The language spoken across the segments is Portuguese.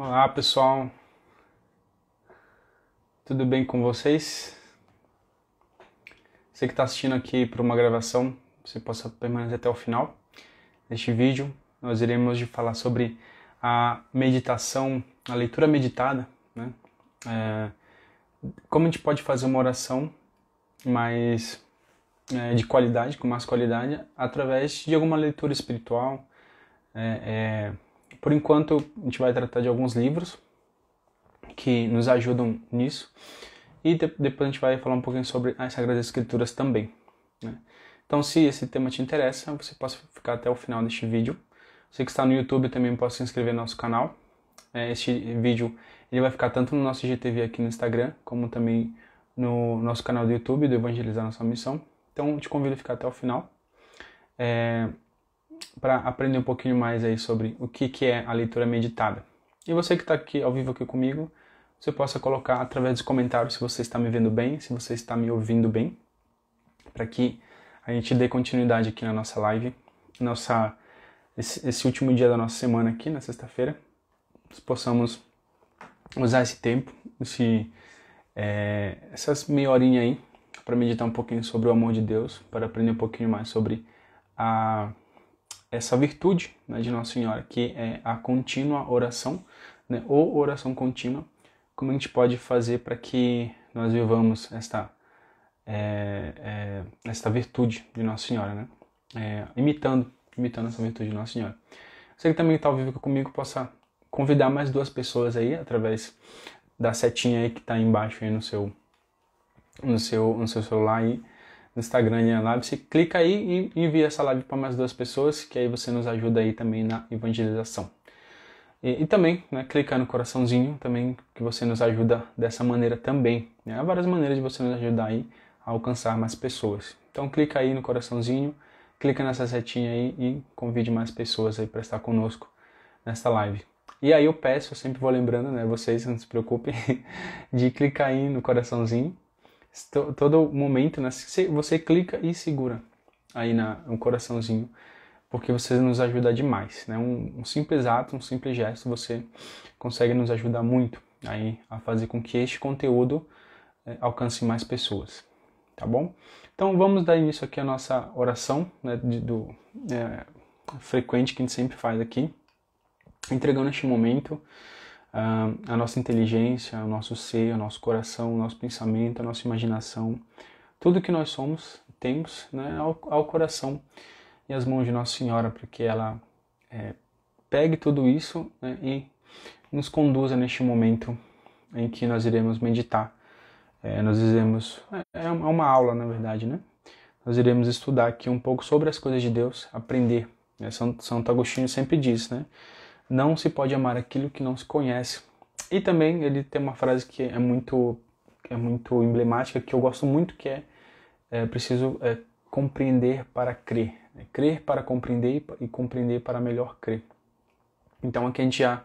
Olá pessoal, tudo bem com vocês? Você que está assistindo aqui para uma gravação, você possa permanecer até o final deste vídeo. Nós iremos falar sobre a meditação, a leitura meditada, né? É, como a gente pode fazer uma oração mais é, de qualidade, com mais qualidade, através de alguma leitura espiritual, é, é por enquanto, a gente vai tratar de alguns livros que nos ajudam nisso. E de depois a gente vai falar um pouquinho sobre as Sagradas Escrituras também. Né? Então, se esse tema te interessa, você pode ficar até o final deste vídeo. Você que está no YouTube também pode se inscrever no nosso canal. É, este vídeo ele vai ficar tanto no nosso IGTV aqui no Instagram, como também no nosso canal do YouTube do Evangelizar Nossa Missão. Então, te convido a ficar até o final. É, para aprender um pouquinho mais aí sobre o que, que é a leitura meditada. E você que está aqui ao vivo aqui comigo, você possa colocar através dos comentários se você está me vendo bem, se você está me ouvindo bem, para que a gente dê continuidade aqui na nossa live, nossa esse, esse último dia da nossa semana aqui, na sexta-feira, possamos usar esse tempo, esse, é, essas meia horinha aí, para meditar um pouquinho sobre o amor de Deus, para aprender um pouquinho mais sobre a essa virtude né, de Nossa Senhora, que é a contínua oração, né, ou oração contínua, como a gente pode fazer para que nós vivamos esta, é, é, esta virtude de Nossa Senhora, né? É, imitando, imitando essa virtude de Nossa Senhora. Você que também está ao vivo comigo possa convidar mais duas pessoas aí através da setinha aí que está embaixo aí no seu no seu no seu celular aí no Instagram e na live, clica aí e envia essa live para mais duas pessoas, que aí você nos ajuda aí também na evangelização. E, e, também, né, clica no coraçãozinho também, que você nos ajuda dessa maneira também. Né? Há várias maneiras de você nos ajudar aí a alcançar mais pessoas. Então clica aí no coraçãozinho, clica nessa setinha aí e convide mais pessoas aí para estar conosco nessa live. E aí eu peço, eu sempre vou lembrando, né, vocês, não se preocupem, de clicar aí no coraçãozinho então, todo momento, né? Você clica e segura aí na, no coraçãozinho, porque você nos ajuda demais, né? Um, um simples ato, um simples gesto, você consegue nos ajudar muito aí a fazer com que este conteúdo eh, alcance mais pessoas, tá bom? Então vamos dar início aqui à nossa oração, né? De, do é, frequente que a gente sempre faz aqui, entregando este momento a nossa inteligência, o nosso ser, o nosso coração, o nosso pensamento, a nossa imaginação, tudo que nós somos, temos, né, ao, ao coração e às mãos de Nossa Senhora, para que ela é, pegue tudo isso né, e nos conduza neste momento em que nós iremos meditar. É, nós iremos. É, é uma aula, na verdade, né? Nós iremos estudar aqui um pouco sobre as coisas de Deus, aprender. Né? São, Santo Agostinho sempre diz, né? não se pode amar aquilo que não se conhece. E também ele tem uma frase que é muito que é muito emblemática que eu gosto muito que é, é preciso é, compreender para crer, é, crer para compreender e compreender para melhor crer. Então aqui a gente já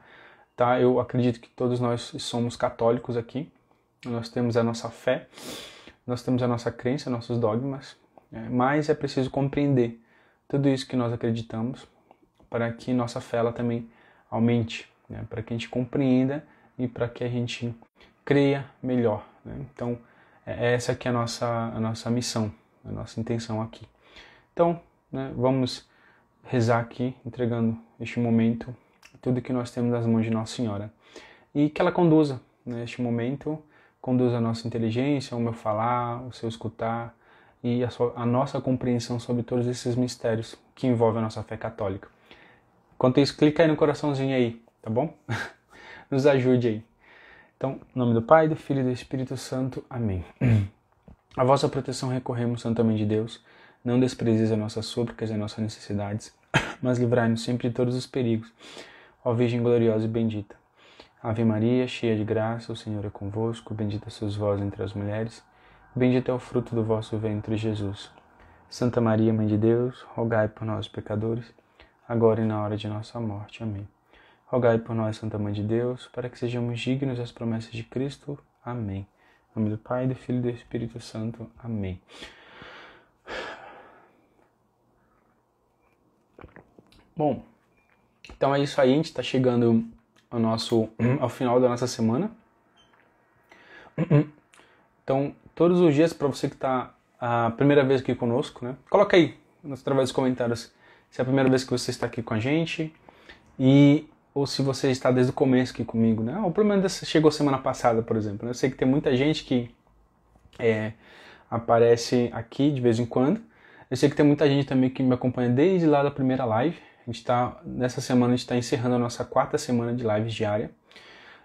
tá, eu acredito que todos nós somos católicos aqui. Nós temos a nossa fé, nós temos a nossa crença, nossos dogmas, né? mas é preciso compreender tudo isso que nós acreditamos para que nossa fé ela também aumente, né? para que a gente compreenda e para que a gente creia melhor. Né? Então, é, é essa aqui é a nossa, a nossa missão, a nossa intenção aqui. Então, né, vamos rezar aqui, entregando este momento, tudo que nós temos nas mãos de Nossa Senhora. E que ela conduza né, momento, conduza a nossa inteligência, o meu falar, o seu escutar e a, sua, a nossa compreensão sobre todos esses mistérios que envolvem a nossa fé católica. Enquanto isso, clica aí no coraçãozinho aí, tá bom? Nos ajude aí. Então, em nome do Pai, do Filho e do Espírito Santo. Amém. A vossa proteção recorremos, Santo Mãe de Deus. Não desprezeis as nossas súplicas e as nossas necessidades, mas livrai-nos sempre de todos os perigos. Ó Virgem gloriosa e bendita. Ave Maria, cheia de graça, o Senhor é convosco. Bendita sois vós entre as mulheres. Bendito é o fruto do vosso ventre, Jesus. Santa Maria, Mãe de Deus, rogai por nós, pecadores agora e na hora de nossa morte. Amém. Rogai por nós, Santa Mãe de Deus, para que sejamos dignos das promessas de Cristo. Amém. Em nome do Pai, do Filho e do Espírito Santo. Amém. Bom, então é isso aí, a gente está chegando ao, nosso, ao final da nossa semana. Então, todos os dias, para você que está a primeira vez aqui conosco, né? Coloca aí, através dos comentários, se é a primeira vez que você está aqui com a gente e ou se você está desde o começo aqui comigo, né? Ou pelo menos chegou semana passada, por exemplo. Né? Eu sei que tem muita gente que é, aparece aqui de vez em quando. Eu sei que tem muita gente também que me acompanha desde lá da primeira live. A gente está nessa semana a gente está encerrando a nossa quarta semana de lives diária.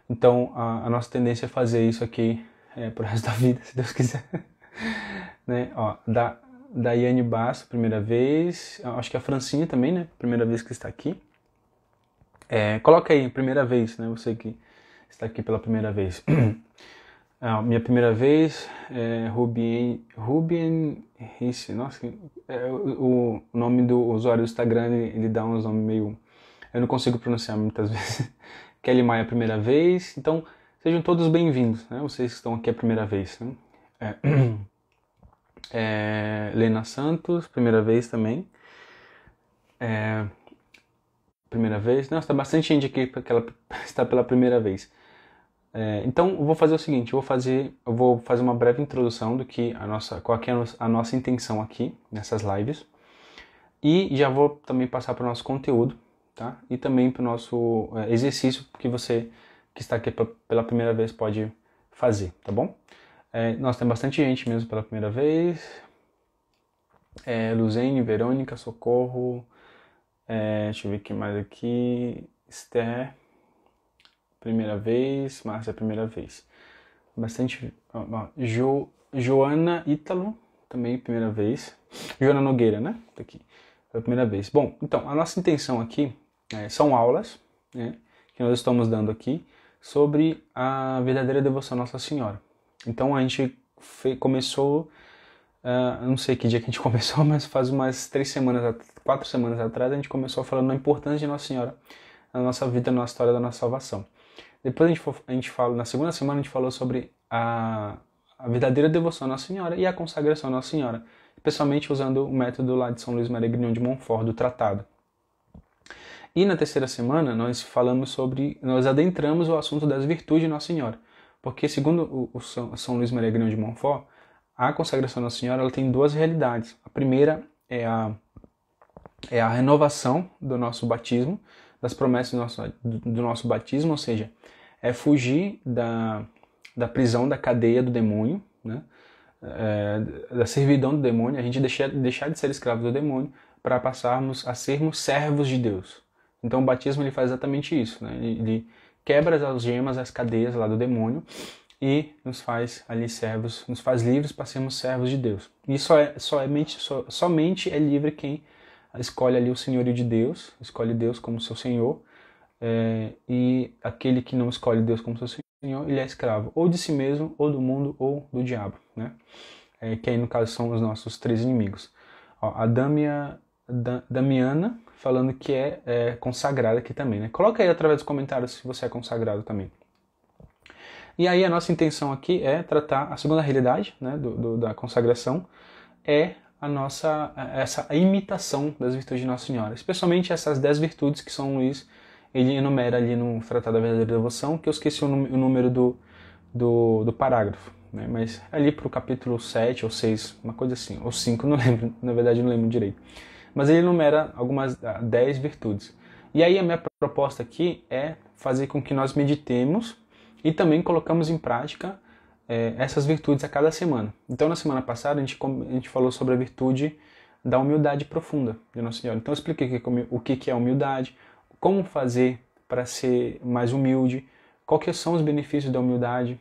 Então a, a nossa tendência é fazer isso aqui é, pro resto da vida, se Deus quiser. né? Ó, da Daiane Basso, primeira vez. Acho que a Francinha também, né? Primeira vez que está aqui. É, coloca aí, primeira vez, né? Você que está aqui pela primeira vez. ah, minha primeira vez, é Rubien, Rubien Risse. Nossa, é, o, o, nome do usuário do Instagram, ele, ele dá uns nomes meio... Eu não consigo pronunciar muitas vezes. Kelly Maia, primeira vez. Então, sejam todos bem-vindos, né? Vocês que estão aqui a primeira vez, né? É. é, Lena Santos, primeira vez também. É, primeira vez? Não, está bastante gente aqui porque ela está pela primeira vez. É, então, eu vou fazer o seguinte, eu vou fazer, eu vou fazer uma breve introdução do que a nossa, qual é a nossa intenção aqui nessas lives. E já vou também passar para o nosso conteúdo, tá? E também para o nosso é, exercício que você que está aqui pela primeira vez pode fazer, tá bom? É, nossa, tem bastante gente mesmo pela primeira vez. É, Luzene, Verônica, Socorro. É, deixa eu ver quem mais aqui. Esther, primeira vez. Márcia, primeira vez. Bastante. jo, Joana Ítalo, também primeira vez. Joana Nogueira, né? Tá aqui. Foi a primeira vez. Bom, então, a nossa intenção aqui é, são aulas né, que nós estamos dando aqui sobre a verdadeira devoção à Nossa Senhora. Então a gente começou, uh, não sei que dia que a gente começou, mas faz umas três semanas, quatro semanas atrás, a gente começou falando da importância de Nossa Senhora na nossa vida, na nossa história, da nossa salvação. Depois a gente, a gente fala, na segunda semana a gente falou sobre a, a verdadeira devoção à Nossa Senhora e a consagração à Nossa Senhora, especialmente usando o método lá de São Luís Marignon de Montfort, do tratado. E na terceira semana nós falamos sobre, nós adentramos o assunto das virtudes de Nossa Senhora. Porque, segundo o São Luís Grande de Montfort, a consagração da Senhora ela tem duas realidades. A primeira é a, é a renovação do nosso batismo, das promessas do nosso, do nosso batismo, ou seja, é fugir da, da prisão, da cadeia do demônio, né? É, da servidão do demônio, a gente deixar, deixar de ser escravo do demônio para passarmos a sermos servos de Deus. Então o batismo ele faz exatamente isso, né? ele quebra as gemas, as cadeias lá do demônio e nos faz ali servos, nos faz livres para sermos servos de Deus. E só é, só é só, somente é livre quem escolhe ali o senhorio de Deus, escolhe Deus como seu senhor, é, e aquele que não escolhe Deus como seu senhor, ele é escravo, ou de si mesmo, ou do mundo, ou do diabo, né? É, que aí no caso são os nossos três inimigos. Ó, Adão e da, Damiana falando que é, é consagrada aqui também, né? Coloca aí através dos comentários se você é consagrado também. E aí a nossa intenção aqui é tratar a segunda realidade, né, do, do, da consagração, é a nossa é, essa imitação das virtudes de Nossa Senhora, especialmente essas dez virtudes que São Luís ele enumera ali no Tratado da Verdadeira Devoção, que eu esqueci o, número do, do, do parágrafo, né? mas ali para o capítulo 7 ou 6, uma coisa assim, ou 5, não lembro, na verdade não lembro direito mas ele enumera algumas 10 ah, virtudes. E aí a minha proposta aqui é fazer com que nós meditemos e também colocamos em prática é, essas virtudes a cada semana. Então na semana passada a gente, a gente falou sobre a virtude da humildade profunda de Nossa Senhora. Então eu expliquei o que é, é humildade, como fazer para ser mais humilde, quais são os benefícios da humildade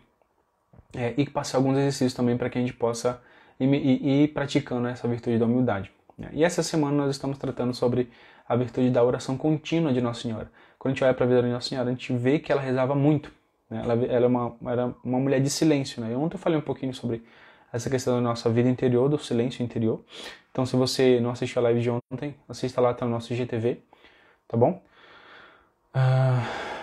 é, e passar alguns exercícios também para que a gente possa ir, ir, ir praticando essa virtude da humildade. Né? E essa semana nós estamos tratando sobre a virtude da oração contínua de Nossa Senhora. Quando a gente olha para a vida de Nossa Senhora, a gente vê que ela rezava muito. Né? Ela, ela é uma, era uma mulher de silêncio. Né? Eu ontem eu falei um pouquinho sobre essa questão da nossa vida interior, do silêncio interior. Então, se você não assistiu a live de ontem, assista lá, tá no nosso GTV, tá bom? Uh...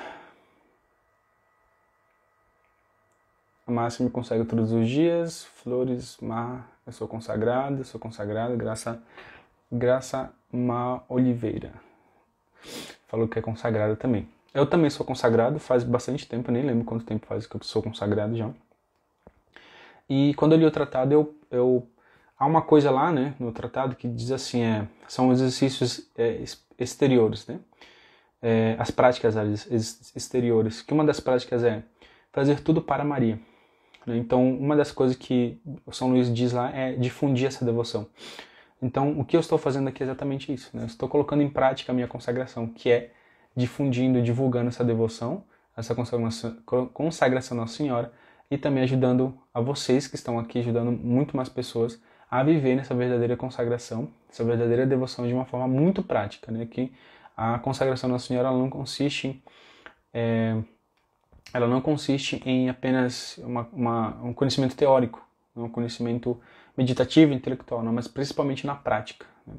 A Márcia me consegue todos os dias. Flores, mar, eu sou consagrado, sou consagrado, Graça, Graça Ma Oliveira. Falou que é consagrada também. Eu também sou consagrado, faz bastante tempo, nem lembro quanto tempo faz que eu sou consagrado já. E quando eu li o tratado, eu, eu há uma coisa lá, né, no tratado que diz assim, é, são exercícios é, exteriores, né? É, as práticas as exteriores, que uma das práticas é fazer tudo para Maria. Né? Então, uma das coisas que São Luís diz lá é difundir essa devoção. Então, o que eu estou fazendo aqui é exatamente isso. Né? estou colocando em prática a minha consagração, que é difundindo, divulgando essa devoção, essa consagração, consagração à Nossa Senhora, e também ajudando a vocês que estão aqui, ajudando muito mais pessoas a viver nessa verdadeira consagração, essa verdadeira devoção de uma forma muito prática. Né? Que a consagração à Nossa Senhora não consiste em. Eh, é, ela não consiste em apenas uma, uma, um conhecimento teórico, né, um conhecimento meditativo, intelectual, não, mas principalmente na prática. Né.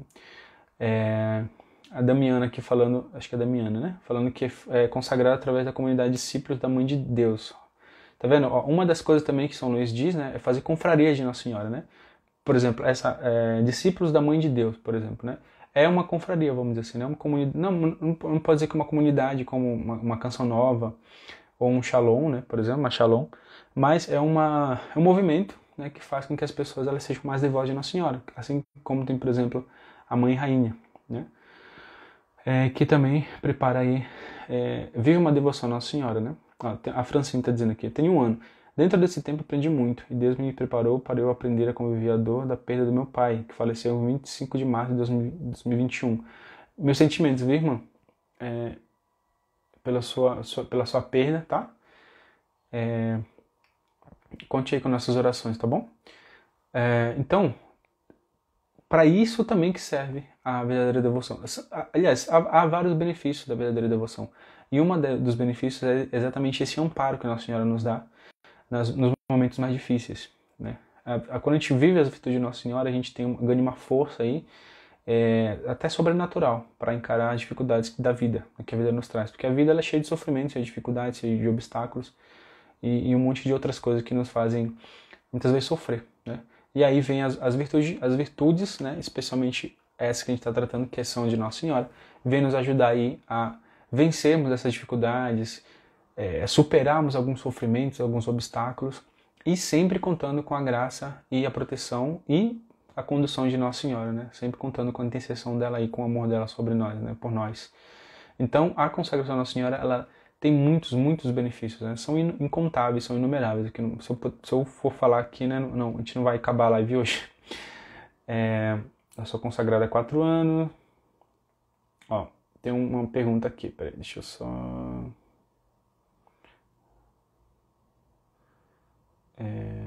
É, a Damiana aqui falando, acho que é a Damiana, né? Falando que é consagrada através da comunidade de discípulos da Mãe de Deus. Tá vendo? Ó, uma das coisas também que São Luís diz, né? É fazer confraria de Nossa Senhora, né? Por exemplo, essa é, discípulos da Mãe de Deus, por exemplo, né? É uma confraria, vamos dizer assim, né? Uma comunidade, não, não, não pode dizer que uma comunidade como uma, uma canção nova, ou um shalom, né, por exemplo, uma shalom, mas é, uma, é um movimento né, que faz com que as pessoas elas sejam mais devotas de Nossa Senhora, assim como tem, por exemplo, a Mãe Rainha, né, é, que também prepara aí, é, vive uma devoção a Nossa Senhora, né. Ó, a Francine está dizendo aqui, tenho um ano. Dentro desse tempo aprendi muito, e Deus me preparou para eu aprender a conviver a dor da perda do meu pai, que faleceu em 25 de março de 2021. Meus sentimentos, viu, irmã? É, pela sua, sua pela sua perda, tá? É, conte aí com nossas orações, tá bom? É, então, para isso também que serve a verdadeira devoção. Aliás, há, há vários benefícios da verdadeira devoção. E um dos benefícios é exatamente esse amparo que Nossa Senhora nos dá nas, nos momentos mais difíceis. Né? A, é, a, quando a gente vive as virtudes de Nossa Senhora, a gente tem, ganha uma força aí é, até sobrenatural para encarar as dificuldades da vida, né, que a vida nos traz, porque a vida é cheia de sofrimentos, cheia de dificuldades, cheia de obstáculos e, e, um monte de outras coisas que nos fazem muitas vezes sofrer, né? E aí vem as, as virtudes, as virtudes, né? Especialmente essa que a gente está tratando, que são de Nossa Senhora, vem nos ajudar aí a vencermos essas dificuldades, é, superarmos alguns sofrimentos, alguns obstáculos e sempre contando com a graça e a proteção e a condução de Nossa Senhora, né? Sempre contando com a intercessão dela e com o amor dela sobre nós, né? Por nós. Então, a consagração à Nossa Senhora, ela tem muitos, muitos benefícios, né? São incontáveis, são inumeráveis. Aqui, se, eu, se eu for falar aqui, né? Não, a gente não vai acabar a live hoje. É, eu sou consagrada há quatro anos. Ó, tem uma pergunta aqui, peraí, deixa eu só... É...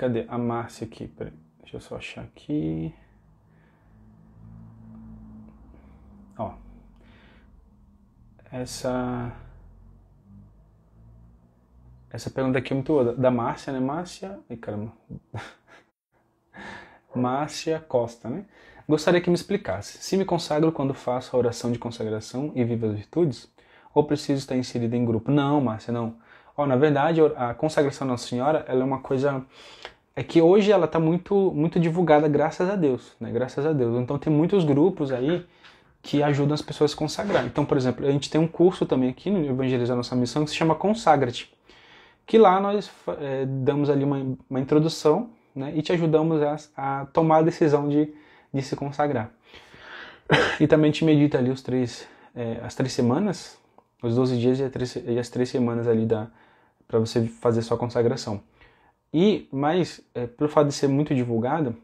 Cadê a Márcia aqui? Peraí, deixa eu só achar aqui. Ó. Essa. Essa pergunta aqui é muito boa. Da Márcia, né? Márcia. Ai, caramba. Márcia Costa, né? Gostaria que me explicasse. Se me consagro quando faço a oração de consagração e vivo as virtudes? Ou preciso estar inserida em grupo? Não, Márcia, não. Ó, na verdade, a consagração Nossa Senhora ela é uma coisa é que hoje ela está muito, muito divulgada, graças a Deus, né? Graças a Deus. Então tem muitos grupos aí que ajudam as pessoas a consagrar. Então, por exemplo, a gente tem um curso também aqui no Evangelizar Nossa Missão que se chama Consagra-te, que lá nós é, damos ali uma, uma introdução né, e te ajudamos a, a, tomar a decisão de, de se consagrar. E também te medita ali os três, é, as três semanas, os 12 dias e as três, e as três semanas ali para você fazer sua consagração. E, mas, é, pelo fato de ser muito divulgado,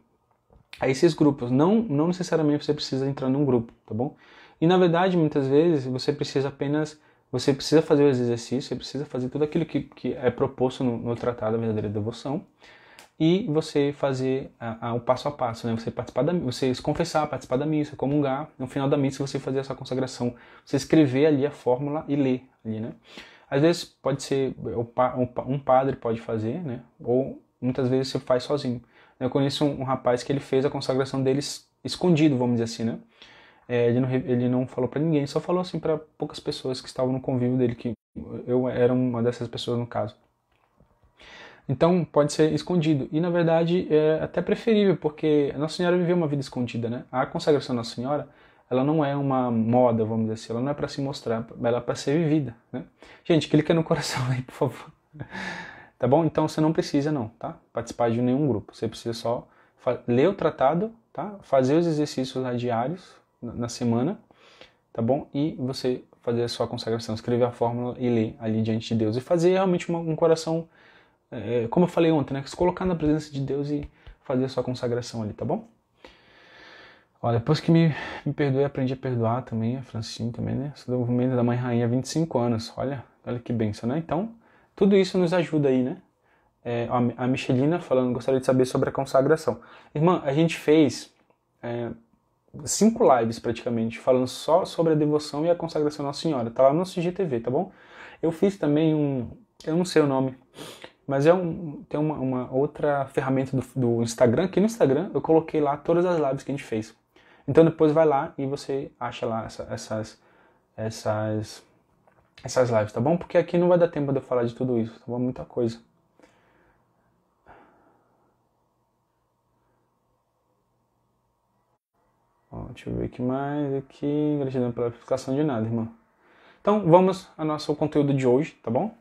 a esses grupos, não, não necessariamente você precisa entrar num grupo, tá bom? E na verdade, muitas vezes, você precisa apenas, você precisa fazer os exercícios, você precisa fazer tudo aquilo que, que é proposto no, no Tratado da Verdadeira Devoção, e você fazer a, a, o passo a passo, né? Você participar da, você se confessar, participar da missa, comungar, no final da missa você fazer essa consagração, você escrever ali a fórmula e ler ali, né? Às vezes pode ser é, um padre pode fazer, né? Ou muitas vezes você faz sozinho. Eu conheço um, rapaz que ele fez a consagração dele escondido, vamos dizer assim, né? É, ele, não, ele não falou para ninguém, só falou assim para poucas pessoas que estavam no convívio dele, que eu era uma dessas pessoas no caso. Então pode ser escondido. E na verdade é até preferível, porque Nossa Senhora viveu uma vida escondida, né? A consagração Nossa Senhora ela não é uma moda, vamos dizer assim, ela não é para se mostrar, ela é para ser vivida, né? Gente, clica no coração aí, por favor. tá bom? Então você não precisa não, tá? Participar de nenhum grupo, você precisa só ler o tratado, tá? Fazer os exercícios diários na semana, tá bom? E você fazer a sua consagração, escrever a fórmula e ler ali diante de Deus e fazer realmente um coração, é, como eu falei ontem, né? Se colocar na presença de Deus e fazer a sua consagração ali, tá bom? Ó, depois que me, me perdoei, aprendi a perdoar também, a Francine também, né? Estudou o movimento da Mãe Rainha há 25 anos. Olha, olha que benção, né? Então, tudo isso nos ajuda aí, né? É, a Michelina falando, gostaria de saber sobre a consagração. Irmã, a gente fez é, cinco lives praticamente, falando só sobre a devoção e a consagração à Nossa Senhora. Tá lá no CGTV, tá bom? Eu fiz também um, eu não sei o nome, mas é um, tem uma, uma outra ferramenta do, do Instagram, aqui no Instagram eu coloquei lá todas as lives que a gente fez. Então depois vai lá e você acha lá essa, essas, essas, essas lives, tá bom? Porque aqui não vai dar tempo de eu falar de tudo isso, tá bom? Muita coisa. Ó, deixa eu ver o que mais aqui. Gratidão pela explicação de nada, irmão. Então vamos ao nosso conteúdo de hoje, tá bom?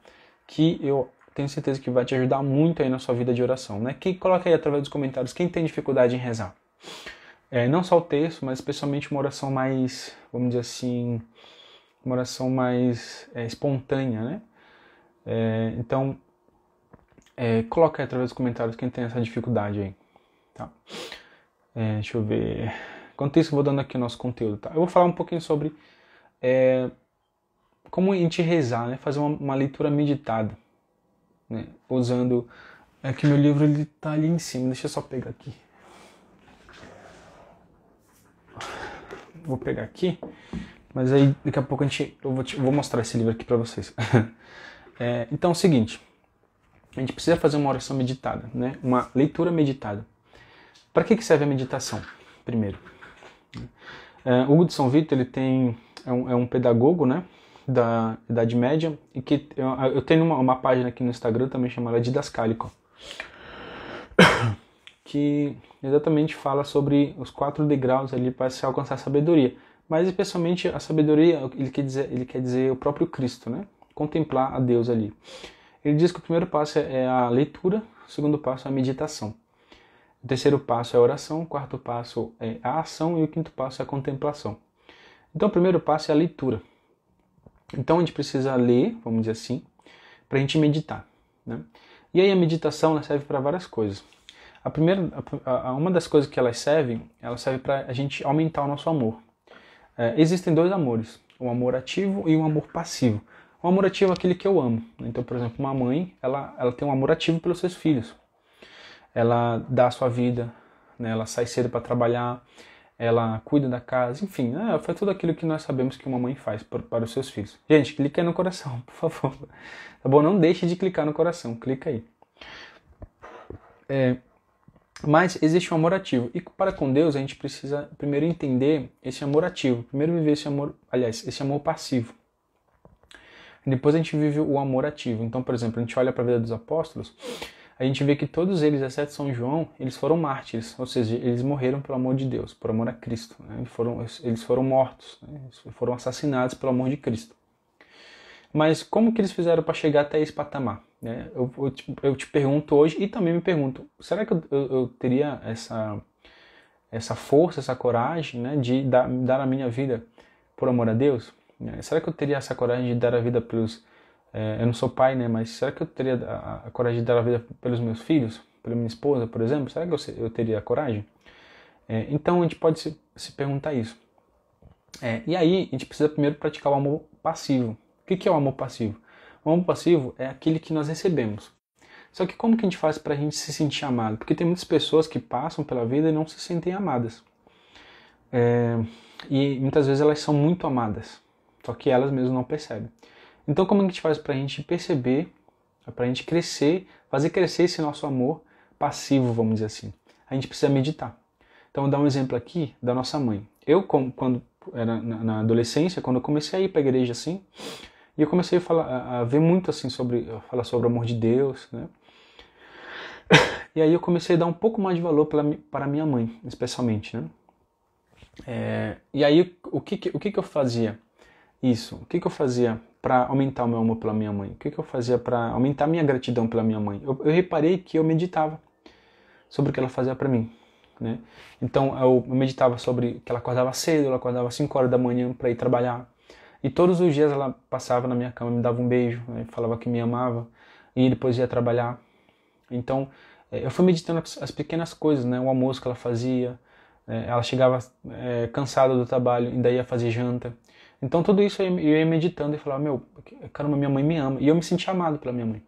Que eu tenho certeza que vai te ajudar muito aí na sua vida de oração, né? Que coloca aí através dos comentários quem tem dificuldade em rezar é, não só o texto, mas especialmente uma oração mais, vamos dizer assim, uma oração mais é, espontânea, né? É, então, é, coloca aí através dos comentários quem tem essa dificuldade aí, tá? É, deixa eu ver. Enquanto isso, eu vou dando aqui o nosso conteúdo, tá? Eu vou falar um pouquinho sobre é, como a gente rezar, né? Fazer uma, uma leitura meditada, né? Usando... É que meu livro, ele tá ali em cima, deixa eu só pegar aqui. vou pegar aqui, mas aí daqui a pouco a gente, eu vou, te, vou mostrar esse livro aqui para vocês. é, então é o seguinte, a gente precisa fazer uma oração meditada, né? uma leitura meditada. Para que, que serve a meditação, primeiro? Né? É, Hugo de São Vitor ele tem, é, um, é um pedagogo né? da Idade Média, e que eu, eu tenho uma, uma página aqui no Instagram também chamada Didascálico que exatamente fala sobre os quatro degraus ali para se alcançar a sabedoria. Mas especialmente a sabedoria, ele quer dizer, ele quer dizer o próprio Cristo, né? Contemplar a Deus ali. Ele diz que o primeiro passo é a leitura, o segundo passo é a meditação. O terceiro passo é a oração, o quarto passo é a ação e o quinto passo é a contemplação. Então, o primeiro passo é a leitura. Então, a gente precisa ler, vamos dizer assim, para a gente meditar. Né? E aí, a meditação serve para várias coisas. A primeira, a, a, uma das coisas que elas servem, ela serve para a gente aumentar o nosso amor. É, existem dois amores, um amor ativo e um amor passivo. O amor ativo é aquele que eu amo. Né? Então, por exemplo, uma mãe, ela, ela tem um amor ativo pelos seus filhos. Ela dá a sua vida, né? ela sai cedo para trabalhar, ela cuida da casa, enfim, né? faz tudo aquilo que nós sabemos que uma mãe faz por, para os seus filhos. Gente, clica aí no coração, por favor. Tá bom? Não deixe de clicar no coração, clica aí. É, mas existe um amor ativo. E para com Deus, a gente precisa primeiro entender esse amor ativo. Primeiro viver esse amor, aliás, esse amor passivo. Depois a gente vive o amor ativo. Então, por exemplo, a gente olha para a vida dos apóstolos, a gente vê que todos eles, exceto São João, eles foram mártires, ou seja, eles morreram pelo amor de Deus, por amor a Cristo. Né? Eles, foram, eles foram mortos, né? eles foram assassinados pelo amor de Cristo. Mas como que eles fizeram para chegar até esse patamar? Né? Eu, eu, te, eu te pergunto hoje e também me pergunto, será que eu, eu, eu teria essa, essa força, essa coragem né, de dar, dar a minha vida por amor a Deus? Né? Será que eu teria essa coragem de dar a vida pelos. É, eu não sou pai, né? Mas será que eu teria a, a, coragem de dar a vida pelos meus filhos? Pela minha esposa, por exemplo? Será que eu, eu teria a coragem? É, então a gente pode se, se perguntar isso. É, e aí a gente precisa primeiro praticar o amor passivo. O que, que é o amor passivo? O amor passivo é aquele que nós recebemos. Só que como que a gente faz para a gente se sentir amado? Porque tem muitas pessoas que passam pela vida e não se sentem amadas. É, e muitas vezes elas são muito amadas, só que elas mesmas não percebem. Então como que a gente faz para a gente perceber, para a gente crescer, fazer crescer esse nosso amor passivo, vamos dizer assim? A gente precisa meditar. Então vou dar um exemplo aqui da nossa mãe. Eu, quando era na adolescência, quando eu comecei a ir para a igreja assim, e eu comecei a, falar, a ver muito assim sobre, falar sobre o amor de Deus, né? E aí eu comecei a dar um pouco mais de valor para para minha mãe, especialmente, né? É, e aí o que, o que que eu fazia? Isso, o que que eu fazia para aumentar o meu amor pela minha mãe? O que que eu fazia para aumentar a minha gratidão pela minha mãe? Eu, eu reparei que eu meditava sobre o que ela fazia para mim, né? Então eu meditava sobre que ela acordava cedo, ela acordava às 5 horas da manhã para ir trabalhar. E todos os dias ela passava na minha cama, me dava um beijo, né? falava que me amava, e depois ia trabalhar. Então, eh, eu fui meditando as pequenas coisas, né? O almoço que ela fazia, eh, ela chegava é, cansada do trabalho, e daí ia fazer janta. Então, tudo isso eu ia meditando e falava, meu, caramba, minha mãe me ama. E eu me sentia amado pela minha mãe,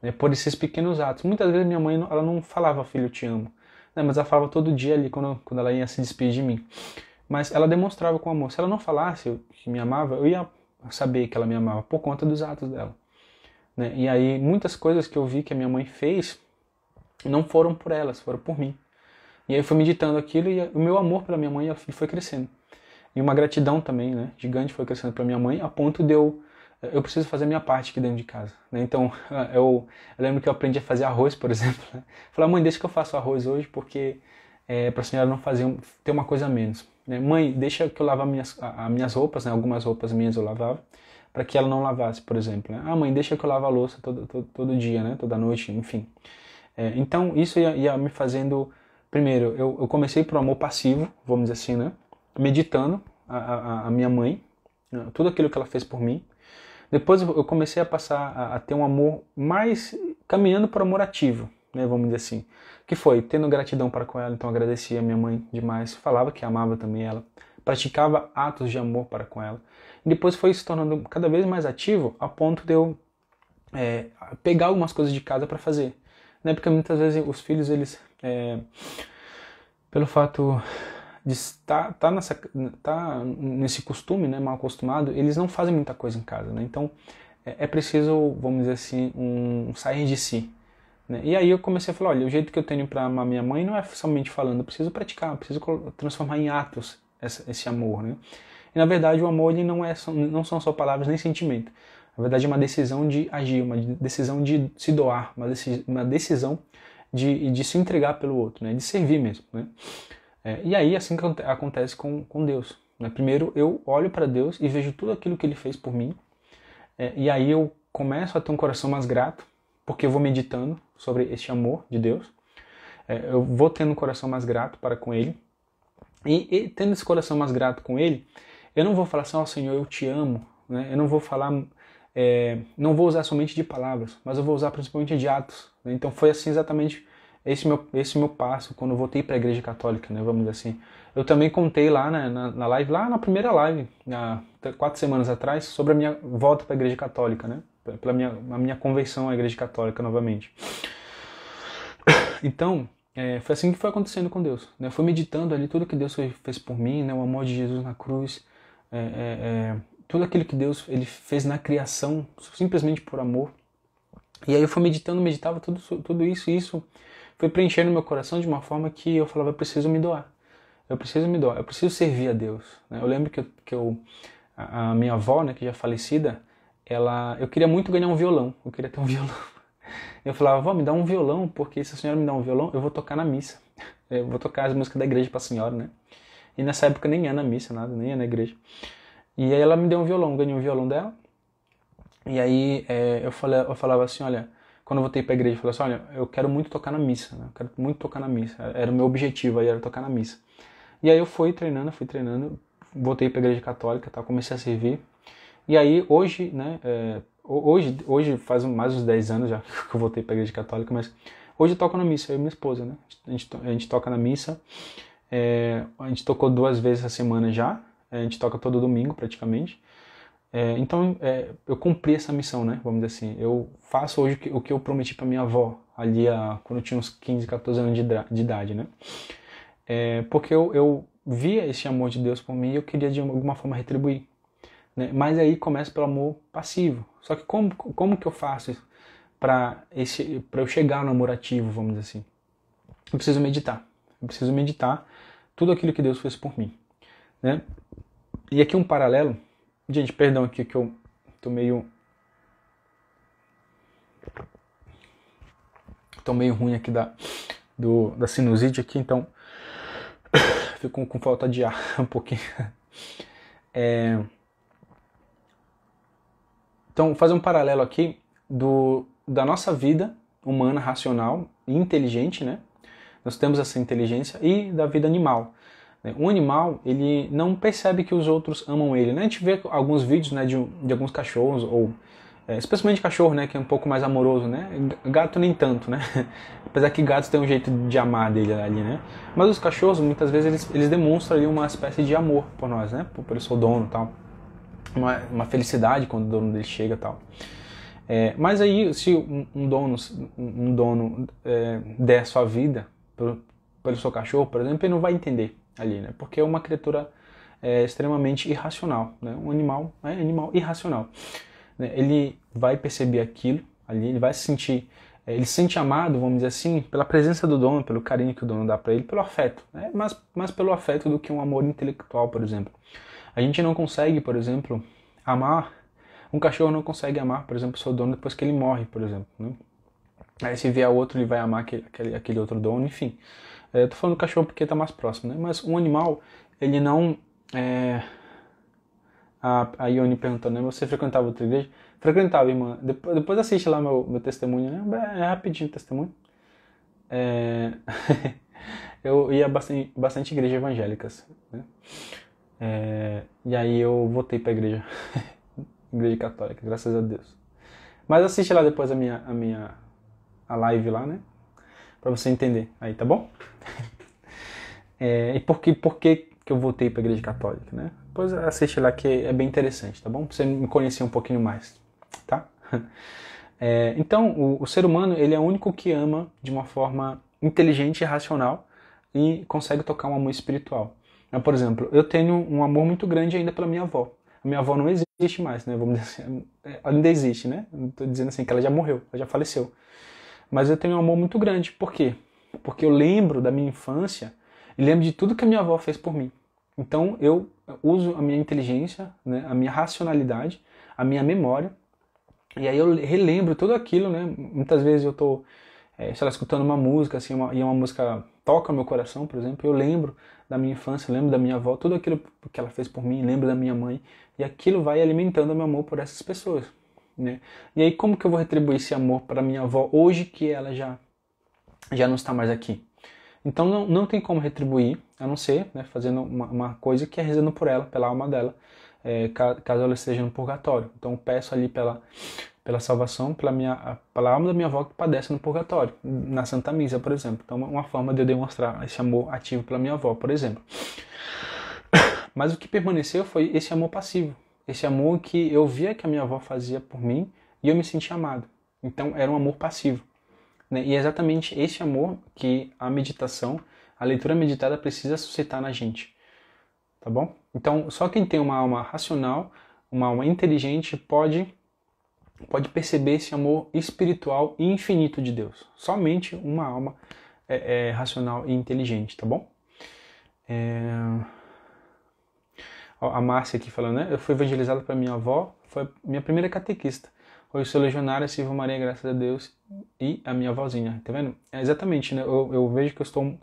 né? por esses pequenos atos. Muitas vezes minha mãe, ela não falava, filho, eu te amo. Né? Mas ela falava todo dia ali, quando, quando ela ia se despedir de mim. Mas ela demonstrava com amor. Se ela não falasse que me amava, eu ia saber que ela me amava por conta dos atos dela. Né? E aí muitas coisas que eu vi que a minha mãe fez não foram por elas, foram por mim. E aí eu fui meditando aquilo e o meu amor pela minha mãe foi crescendo. E uma gratidão também, né? Gigante foi crescendo pela minha mãe, a ponto de eu eu preciso fazer a minha parte aqui dentro de casa. Né? Então, eu, eu, lembro que eu aprendi a fazer arroz, por exemplo. Né? Falei, mãe, deixa que eu faço arroz hoje, porque é, eh, para a senhora não fazer ter uma coisa a menos. Né? Mãe, deixa que eu lave minhas, as minhas roupas, né? algumas roupas minhas eu lavava, para que ela não lavasse, por exemplo. Né? Ah, mãe, deixa que eu lavo a louça todo, todo, todo dia, né? toda noite, enfim. É, então, isso ia, ia, me fazendo. Primeiro, eu, eu comecei por amor passivo, vamos dizer assim, né? meditando a, a, a minha mãe, né? tudo aquilo que ela fez por mim. Depois eu comecei a passar a, a ter um amor mais caminhando para o amor ativo, né, vamos dizer assim, que foi tendo gratidão para com ela, então agradecia a minha mãe demais, falava que amava também ela, praticava atos de amor para com ela. E depois foi se tornando cada vez mais ativo a ponto de eu é, pegar algumas coisas de casa para fazer, né, porque muitas vezes os filhos eles é, pelo fato de estar tá nessa, tá nesse costume, né, mal acostumado, eles não fazem muita coisa em casa, né? Então é, é preciso, vamos dizer assim, um sair de si, né? E aí eu comecei a falar, olha, o jeito que eu tenho para amar minha mãe não é somente falando, eu preciso praticar, eu preciso transformar em atos esse amor, né? E na verdade o amor ele não é não são só palavras nem sentimento. Na verdade é uma decisão de agir, uma decisão de se doar, uma, decisão, uma decisão de, de se entregar pelo outro, né? De servir mesmo, né? É, e aí assim que acontece com, com Deus. Né? Primeiro eu olho para Deus e vejo tudo aquilo que Ele fez por mim. É, e aí eu começo a ter um coração mais grato, porque eu vou meditando, sobre este amor de Deus. É, eu vou tendo um coração mais grato para com Ele. E, e, tendo esse coração mais grato com Ele, eu não vou falar assim, ó oh, Senhor, eu te amo. Né? Eu não vou falar, é, não vou usar somente de palavras, mas eu vou usar principalmente de atos. Né? Então foi assim exatamente esse meu, esse meu passo quando eu voltei para a igreja católica, né, vamos dizer assim. Eu também contei lá na, na, na live, lá na primeira live, há quatro semanas atrás, sobre a minha volta para a igreja católica, né pela minha, a minha conversão à Igreja Católica novamente. Então, é, foi assim que foi acontecendo com Deus. Né? Foi fui meditando ali tudo que Deus fez por mim, né? o amor de Jesus na cruz, é, é, é, tudo aquilo que Deus ele fez na criação, simplesmente por amor. E aí eu fui meditando, meditava tudo, tudo isso, e isso foi preenchendo meu coração de uma forma que eu falava, eu preciso me doar. Eu preciso me doar, eu preciso servir a Deus. Né? Eu lembro que eu, que eu a minha avó, né, que já é falecida, ela, eu queria muito ganhar um violão, eu queria ter um violão. Eu falava, vó, me dá um violão, porque se a senhora me dá um violão, eu vou tocar na missa. Eu vou tocar as músicas da igreja para a senhora, né? E nessa época nem ia na missa, nada, nem ia na igreja. E aí ela me deu um violão, ganhei um violão dela. E aí é, eu, falei, eu falava assim, olha, quando eu voltei para a igreja, eu falei assim, olha, eu quero muito tocar na missa, né? Eu quero muito tocar na missa. Era o meu objetivo aí, era tocar na missa. E aí eu fui treinando, fui treinando, voltei para a igreja católica, tá? comecei a servir. E aí, hoje, né, é, hoje, hoje faz mais uns 10 anos já que eu voltei para a igreja católica, mas hoje eu toco na missa, eu e minha esposa, né? A gente, a gente toca na missa, é, a gente tocou duas vezes a semana já, é, a gente toca todo domingo praticamente. É, então, é, eu cumpri essa missão, né? Vamos dizer assim, eu faço hoje o que eu prometi para minha avó, ali a, quando eu tinha uns 15, 14 anos de, de idade, né? É, porque eu, eu via esse amor de Deus por mim e eu queria de alguma forma retribuir. Né? Mas aí começa pelo amor passivo. Só que como, como que eu faço para eu chegar no amor ativo, vamos dizer assim? Eu preciso meditar. Eu preciso meditar tudo aquilo que Deus fez por mim. Né? E aqui um paralelo. Gente, perdão aqui que eu tô meio. Tô meio ruim aqui da, do, da sinusite aqui, então. Fico com falta de ar um pouquinho. É. Então, fazer um paralelo aqui do, da nossa vida humana, racional e inteligente, né? Nós temos essa inteligência e da vida animal. Um né? animal, ele não percebe que os outros amam ele, né? A gente vê alguns vídeos, né, de, de alguns cachorros ou é, especialmente cachorro, né, que é um pouco mais amoroso, né? Gato nem tanto, né? Apesar que gatos têm um jeito de amar dele ali, né? Mas os cachorros, muitas vezes, eles, eles demonstram ali uma espécie de amor por nós, né? Por, por seu dono e tal uma, uma felicidade quando o dono dele chega e tal. É, mas aí, se um, um dono, um dono é, der sua vida pelo, pelo seu cachorro, por exemplo, ele não vai entender ali, né? Porque é uma criatura é, extremamente irracional, né? Um animal é animal irracional. Né? Ele vai perceber aquilo ali, ele vai se sentir, é, ele se sente amado, vamos dizer assim, pela presença do dono, pelo carinho que o dono dá para ele, pelo afeto, né? Mas, mas pelo afeto do que um amor intelectual, por exemplo. A gente não consegue, por exemplo, amar. Um cachorro não consegue amar, por exemplo, o seu dono depois que ele morre, por exemplo. Né? Aí se vier outro, ele vai amar aquele, aquele, aquele outro dono, enfim. É, tô falando do cachorro porque está mais próximo, né? Mas um animal, ele não. É... A, a Ione perguntando, né? Você frequentava outra igreja? Frequentava, irmã. Depois, depois assiste lá meu, meu testemunho, né? É, é rapidinho o testemunho. É... eu ia bastante, bastante igrejas evangélicas, né? É, e aí eu voltei pra igreja. igreja católica, graças a Deus. Mas assiste lá depois a minha, a minha a live lá, né? Pra você entender aí, tá bom? é, e por que, por que que eu voltei pra igreja católica, né? Pois assiste lá que é bem interessante, tá bom? Pra você me conhecer um pouquinho mais, tá? É, então, o, o ser humano, ele é o único que ama de uma forma inteligente e racional e consegue tocar uma mão espiritual. É, por exemplo, eu tenho um amor muito grande ainda pela minha avó. A minha avó não existe mais, né? Vamos dizer, assim, é, ela ainda existe, né? Estou dizendo assim que ela já morreu, ela já faleceu. Mas eu tenho um amor muito grande. Por quê? Porque eu lembro da minha infância e lembro de tudo que a minha avó fez por mim. Então eu uso a minha inteligência, né? a minha racionalidade, a minha memória. E aí eu relembro tudo aquilo, né? Muitas vezes eu estou é, sei lá, escutando uma música, assim, uma, e uma música toca meu coração, por exemplo, eu lembro da minha infância, lembro da minha avó, tudo aquilo que ela fez por mim, lembro da minha mãe, e aquilo vai alimentando meu amor por essas pessoas, né? E aí como que eu vou retribuir esse amor para minha avó hoje que ela já já não está mais aqui? Então não, não tem como retribuir, a não ser né, fazendo uma, uma coisa que é rezando por ela, pela alma dela, é, caso ela esteja no purgatório. Então peço ali pela pela salvação, pela, minha, pela alma da minha avó que padece no purgatório, na Santa Missa, por exemplo. Então, uma forma de eu demonstrar esse amor ativo pela minha avó, por exemplo. Mas o que permaneceu foi esse amor passivo, esse amor que eu via que a minha avó fazia por mim e eu me sentia amado. Então, era um amor passivo. Né? E é exatamente esse amor que a meditação, a leitura meditada precisa suscitar na gente. Tá bom? Então, só quem tem uma alma racional, uma alma inteligente, pode pode perceber esse amor espiritual e infinito de Deus. Somente uma alma é, é, racional e inteligente, tá bom? É... A Márcia aqui falando, né? Eu fui evangelizada pela minha avó, foi minha primeira catequista. Hoje sou legionária, Silva Maria, graças a Deus, e a minha avózinha, tá vendo? É exatamente, né? Eu, eu vejo que eu estou,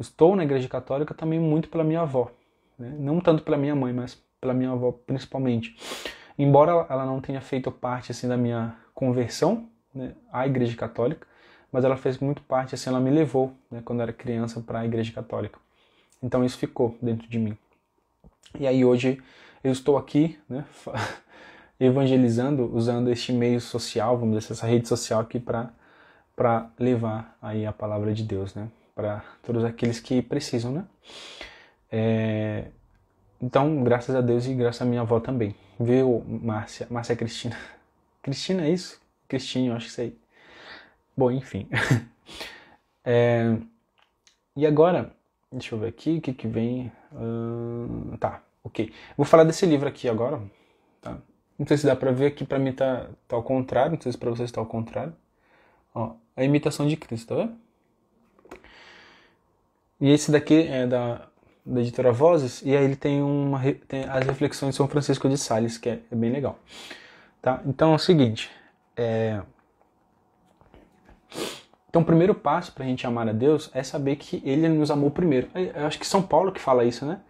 estou na igreja católica também muito pela minha avó. Né? Não tanto pela minha mãe, mas pela minha avó principalmente. Embora ela não tenha feito parte assim da minha conversão né, à Igreja Católica, mas ela fez muito parte assim, ela me levou né, quando era criança para a Igreja Católica. Então isso ficou dentro de mim. E aí hoje eu estou aqui, né, evangelizando, usando este meio social, vamos dizer, assim, essa rede social aqui para para levar aí a palavra de Deus, né, para todos aqueles que precisam, né. É, então, graças a Deus e graças à minha avó também. Viu, Márcia? Márcia Cristina. Cristina é isso? Cristina, eu acho que sei. Bom, enfim. é... E agora, deixa eu ver aqui, o que que vem? Tá, ok. Vou falar desse livro aqui agora. Tá? Não sei se dá pra ver aqui, pra mim tá, tá ao contrário, não sei se pra vocês tá ao contrário. Ó, A Imitação de Cristo, tá vendo? E esse daqui é da da editora Vozes, e aí ele tem, uma, tem as reflexões de São Francisco de Sales, que é, é bem legal. Tá? Então é o seguinte. É... Então o primeiro passo para a gente amar a Deus é saber que Ele nos amou primeiro. É, eu acho que São Paulo que fala isso, né?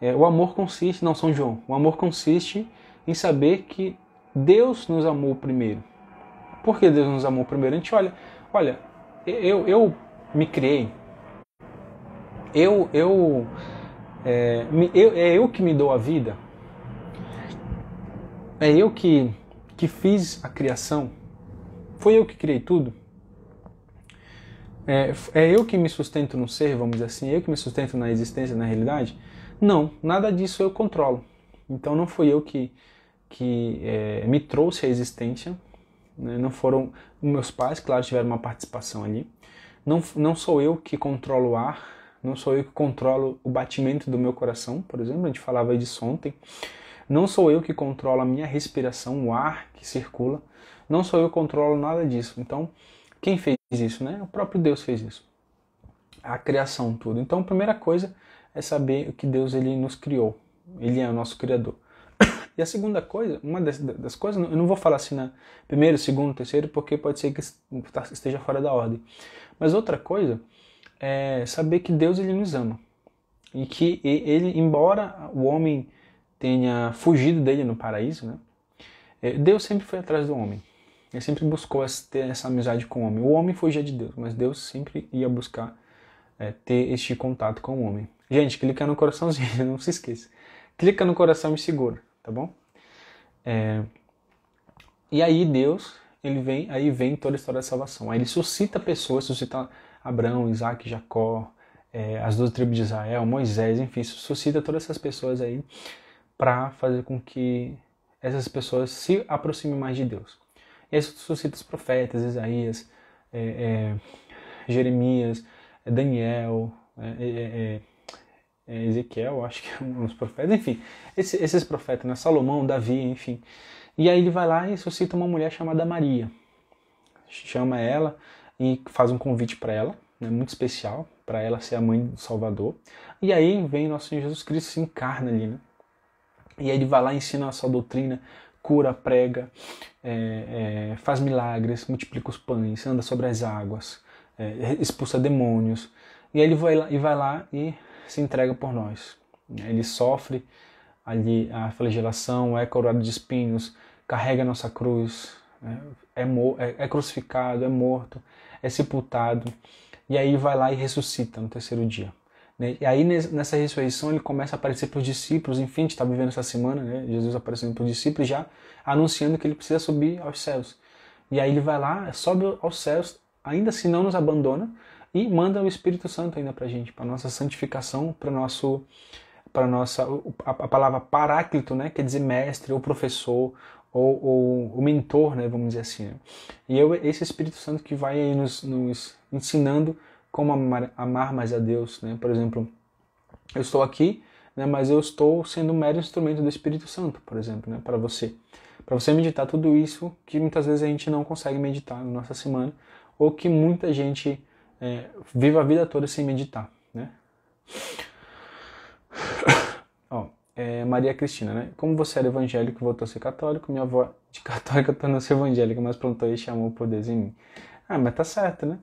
É, o amor consiste, não São João, o amor consiste em saber que Deus nos amou primeiro. Por que Deus nos amou primeiro? A gente olha, olha, eu, eu me criei, eu, eu, é, eu, é eu que me dou a vida. É eu que, que fiz a criação. Foi eu que criei tudo. É, é eu que me sustento no ser, vamos dizer assim, é eu que me sustento na existência, na realidade. Não, nada disso eu controlo. Então não fui eu que, que é, me trouxe a existência. Né? Não foram meus pais, claro, tiveram uma participação ali. Não, não sou eu que controlo o ar, não sou eu que controlo o batimento do meu coração, por exemplo, a gente falava disso ontem. Não sou eu que controlo a minha respiração, o ar que circula. Não sou eu que controlo nada disso. Então, quem fez isso, né? O próprio Deus fez isso. A criação, tudo. Então, a primeira coisa é saber o que Deus ele nos criou. Ele é o nosso criador. E a segunda coisa, uma das, das coisas, eu não vou falar assim na primeiro, segundo, terceiro, porque pode ser que tá, esteja fora da ordem. Mas outra coisa é saber que Deus ele nos ama e que ele, embora o homem tenha fugido dele no paraíso, né? É, Deus sempre foi atrás do homem. Ele sempre buscou ter essa amizade com o homem. O homem fugia de Deus, mas Deus sempre ia buscar é, ter este contato com o homem. Gente, clica no coraçãozinho, não se esqueça. Clica no coração e segura, tá bom? É... E aí Deus, ele vem, aí vem toda a história da salvação. Aí ele suscita pessoas, suscita Abraão, Isaac, Jacó, é, as duas tribos de Israel, Moisés, enfim, suscita todas essas pessoas aí para fazer com que essas pessoas se aproximem mais de Deus. E aí suscita os profetas, Isaías, é, é, Jeremias, é, Daniel, é, é, Ezequiel, acho que é um dos profetas, enfim, esses, esses profetas, né? Salomão, Davi, enfim. E aí ele vai lá e suscita uma mulher chamada Maria. Chama ela, e faz um convite para ela, né, muito especial, para ela ser a mãe do Salvador. E aí vem nosso Senhor Jesus Cristo, se encarna ali, né? E aí ele vai lá e ensina a sua doutrina, cura, prega, é, é, faz milagres, multiplica os pães, anda sobre as águas, é, expulsa demônios. E aí ele vai lá, e vai lá e se entrega por nós. Ele sofre ali a flagelação, é coroado de espinhos, carrega a nossa cruz, né, é, é, é crucificado, é morto, é sepultado e aí vai lá e ressuscita no terceiro dia. Né? E aí nessa ressurreição ele começa a aparecer para os discípulos, enfim, a gente está vivendo essa semana, né? Jesus aparecendo para os discípulos já anunciando que ele precisa subir aos céus. E aí ele vai lá, sobe aos céus, ainda assim não nos abandona e manda o Espírito Santo ainda para a gente, para nossa santificação, para nosso para nossa a palavra paráclito, né, quer dizer mestre ou professor ou, ou o mentor, né, vamos dizer assim. Né? E eu, esse Espírito Santo que vai aí nos, nos ensinando como amar, amar, mais a Deus, né? Por exemplo, eu estou aqui, né, mas eu estou sendo um mero instrumento do Espírito Santo, por exemplo, né, para você. Para você meditar tudo isso que muitas vezes a gente não consegue meditar na nossa semana, ou que muita gente é, vive a vida toda sem meditar, né? é, Maria Cristina, né? Como você era evangélico e voltou a ser católico, minha avó de católica tornou-se evangélica, mas plantou e chamou por Deus em mim. Ah, mas tá certo, né?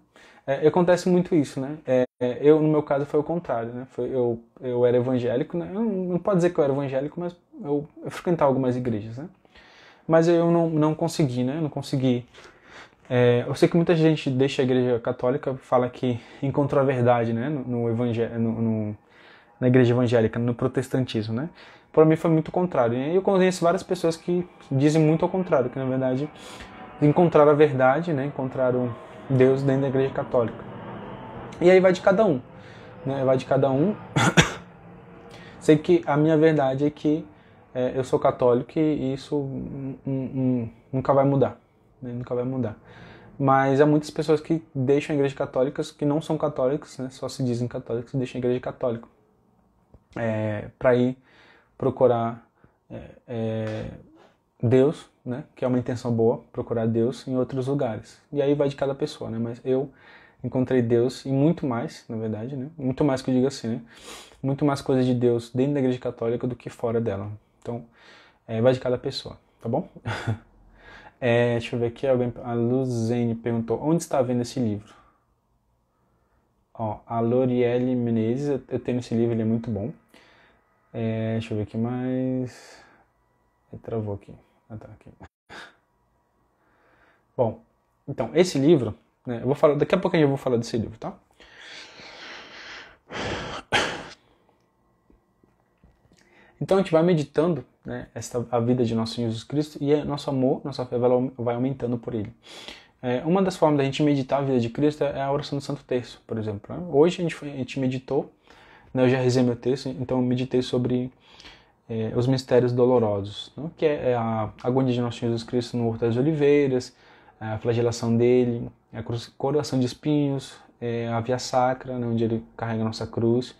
É, acontece muito isso, né? É, é, eu, no meu caso, foi o contrário, né? Foi, eu, eu era evangélico, né? Eu não, não pode dizer que eu era evangélico, mas eu, eu frequentava algumas igrejas, né? Mas eu não, não consegui, né? Eu não consegui. É, eu sei que muita gente deixa a igreja católica, fala que encontrou a verdade, né? No, no evangelho, no, no, na igreja evangélica, no protestantismo, né? Para mim foi muito contrário. E eu conheço várias pessoas que dizem muito ao contrário, que na verdade encontraram a verdade, né? Encontraram Deus dentro da igreja católica. E aí vai de cada um, né? Vai de cada um. Sei que a minha verdade é que é, eu sou católico e isso nunca vai mudar, né? Nunca vai mudar mas há muitas pessoas que deixam a igreja católica que não são católicos, né, só se dizem católicos e deixam a igreja católica é, para ir procurar é, é, Deus, né? Que é uma intenção boa, procurar Deus em outros lugares. E aí vai de cada pessoa, né? Mas eu encontrei Deus e muito mais, na verdade, né? Muito mais que eu diga assim, né? Muito mais coisas de Deus dentro da igreja católica do que fora dela. Então, é, vai de cada pessoa, tá bom? é, deixa eu ver aqui, alguém, a Luzene perguntou, onde está vendo esse livro? Ó, a Loriele Menezes, eu tenho esse livro, ele é muito bom. É, deixa eu ver aqui mais. Ele travou aqui. Ah, tá, aqui. Bom, então, esse livro, né, eu vou falar, daqui a pouco eu vou falar desse livro, tá? Então a gente vai meditando né, esta, a vida de nosso Senhor Jesus Cristo e é, nosso amor, nossa fé vai aumentando por ele. É, uma das formas da gente meditar a vida de Cristo é a oração do Santo Terço, por exemplo. Né? Hoje a gente, a gente meditou né? Eu já rezei meu texto, então eu meditei sobre é, os mistérios dolorosos, né? que é, é a agonia de nosso Senhor Jesus Cristo no Horto das Oliveiras, a flagelação dele, a coroação de espinhos, é, a via sacra, né? onde ele carrega a nossa cruz,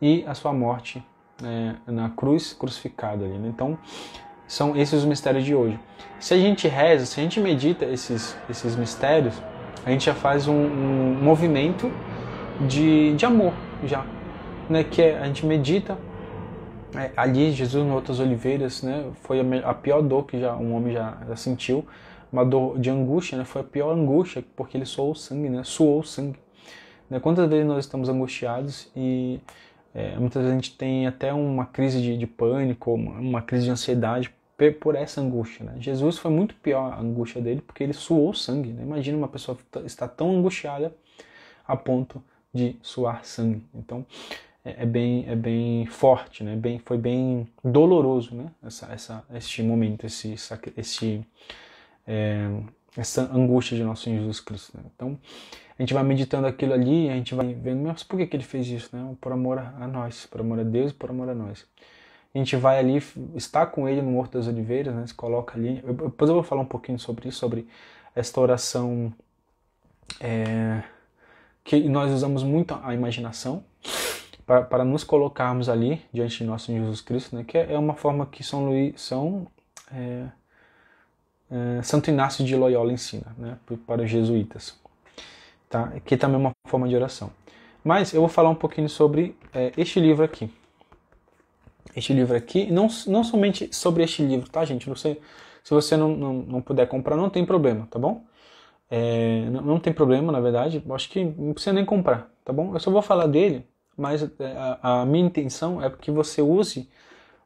e a sua morte é, na cruz crucificado ali. Né? Então, são esses os mistérios de hoje. Se a gente reza, se a gente medita esses, esses mistérios, a gente já faz um, um movimento de, de amor, já né, que é, a gente medita. É, ali, Jesus, no outras oliveiras, né, foi a, a, pior dor que já, um homem já, já sentiu, uma dor de angústia, né, foi a pior angústia, porque ele suou sangue, né, suou sangue. Né, quantas vezes nós estamos angustiados e é, muitas vezes a gente tem até uma crise de, de pânico, uma, uma crise de ansiedade por essa angústia. Né? Jesus foi muito pior a angústia dele porque ele suou sangue. Né? Imagina uma pessoa tá, estar tão angustiada a ponto de suar sangue. Então, é, é, bem é bem forte, né? Bem foi bem doloroso, né? Essa, essa este momento, esse esse é, essa angústia de nosso Senhor Jesus Cristo. Né? Então a gente vai meditando aquilo ali, a gente vai vendo, mas por que, que ele fez isso, né? Por amor a nós, por amor a Deus, por amor a nós. A gente vai ali, está com ele no Horto das Oliveiras, né? Se coloca ali. depois eu vou falar um pouquinho sobre isso, sobre esta oração é, que nós usamos muito a imaginação, para, para nos colocarmos ali diante de nosso Jesus Cristo, né? que é, é uma forma que São Luís, São é, é, Santo Inácio de Loyola ensina, né? para os jesuítas, tá? que também é uma forma de oração. Mas eu vou falar um pouquinho sobre é, este livro aqui. Este livro aqui, não, não somente sobre este livro, tá, gente? sei se você não, não, não puder comprar, não tem problema, tá bom? É, não, não, tem problema, na verdade. Acho que não precisa nem comprar, tá bom? Eu só vou falar dele mas é, a, a, minha intenção é que você use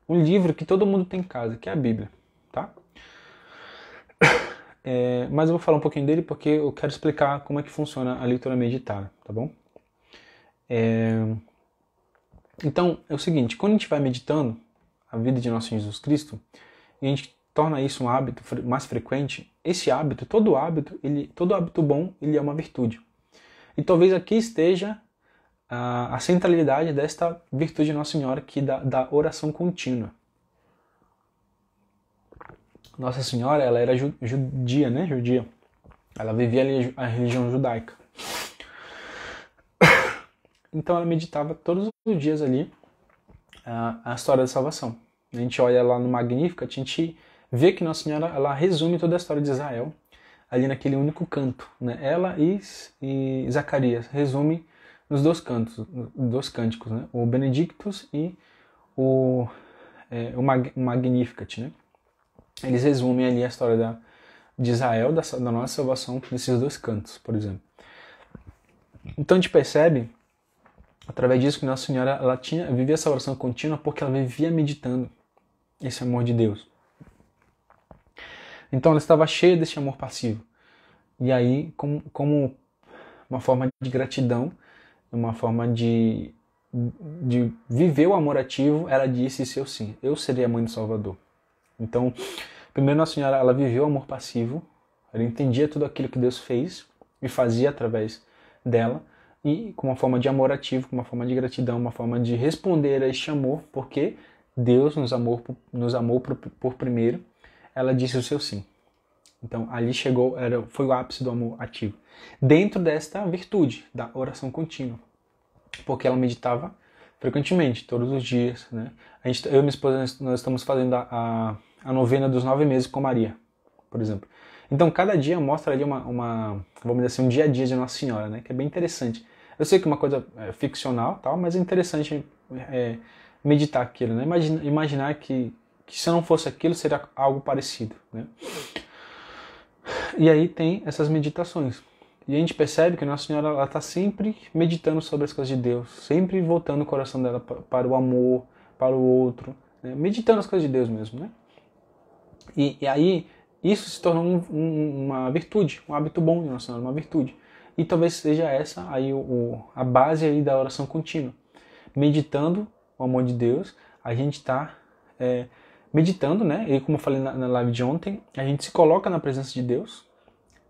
um livro que todo mundo tem em casa, que é a Bíblia, tá? É, mas eu vou falar um pouquinho dele porque eu quero explicar como é que funciona a leitura meditada, tá bom? É, então, é o seguinte, quando a gente vai meditando a vida de nosso Jesus Cristo, e a gente torna isso um hábito mais frequente, esse hábito, todo hábito, ele, todo hábito bom, ele é uma virtude. E talvez aqui esteja a, a centralidade desta virtude de Nossa Senhora, que dá da oração contínua. Nossa Senhora, ela era judia, né? Judia. Ela vivia ali a religião judaica. Então ela meditava todos os dias ali a, a história da salvação. A gente olha lá no magnífico a gente vê que Nossa Senhora ela resume toda a história de Israel ali naquele único canto. Né? Ela e, e Zacarias resume nos dois cantos, dois cânticos, né? O Benedictus e o, é, o Mag Magnificat, né? Eles resumem ali a história da, de Israel, da, da nossa salvação, nesses dois cantos, por exemplo. Então a gente percebe, através disso, que Nossa Senhora ela tinha, vivia essa oração contínua porque ela vivia meditando esse amor de Deus. Então ela estava cheia desse amor passivo. E aí, como, como uma forma de gratidão, uma forma de, de viver o amor ativo, ela disse seu sim. Eu serei a mãe de Salvador. Então, primeiro Nossa Senhora, ela viveu o amor passivo, ela entendia tudo aquilo que Deus fez e fazia através dela, e com uma forma de amor ativo, com uma forma de gratidão, uma forma de responder a este amor, porque Deus nos amou, nos amou por, por primeiro, ela disse o seu sim. Então ali chegou, era, foi o ápice do amor ativo. Dentro desta virtude da oração contínua, porque ela meditava frequentemente, todos os dias, né? A gente, eu e minha esposa nós estamos fazendo a, a, novena dos nove meses com Maria, por exemplo. Então cada dia mostra ali uma, uma vamos dizer assim, um dia a dia de Nossa Senhora, né? Que é bem interessante. Eu sei que é uma coisa é, ficcional, tal, mas é interessante é, meditar aquilo, né? Imagina, imaginar que, que se não fosse aquilo seria algo parecido, né? E aí tem essas meditações. E a gente percebe que Nossa Senhora está sempre meditando sobre as coisas de Deus, sempre voltando o coração dela para o amor, para o outro, né? meditando as coisas de Deus mesmo. Né? E, e aí isso se tornou um, um, uma virtude, um hábito bom de Nossa Senhora, uma virtude. E talvez seja essa aí o, o, a base aí da oração contínua. Meditando o amor de Deus, a gente está é, meditando, né? E como eu falei na, na live de ontem, a gente se coloca na presença de Deus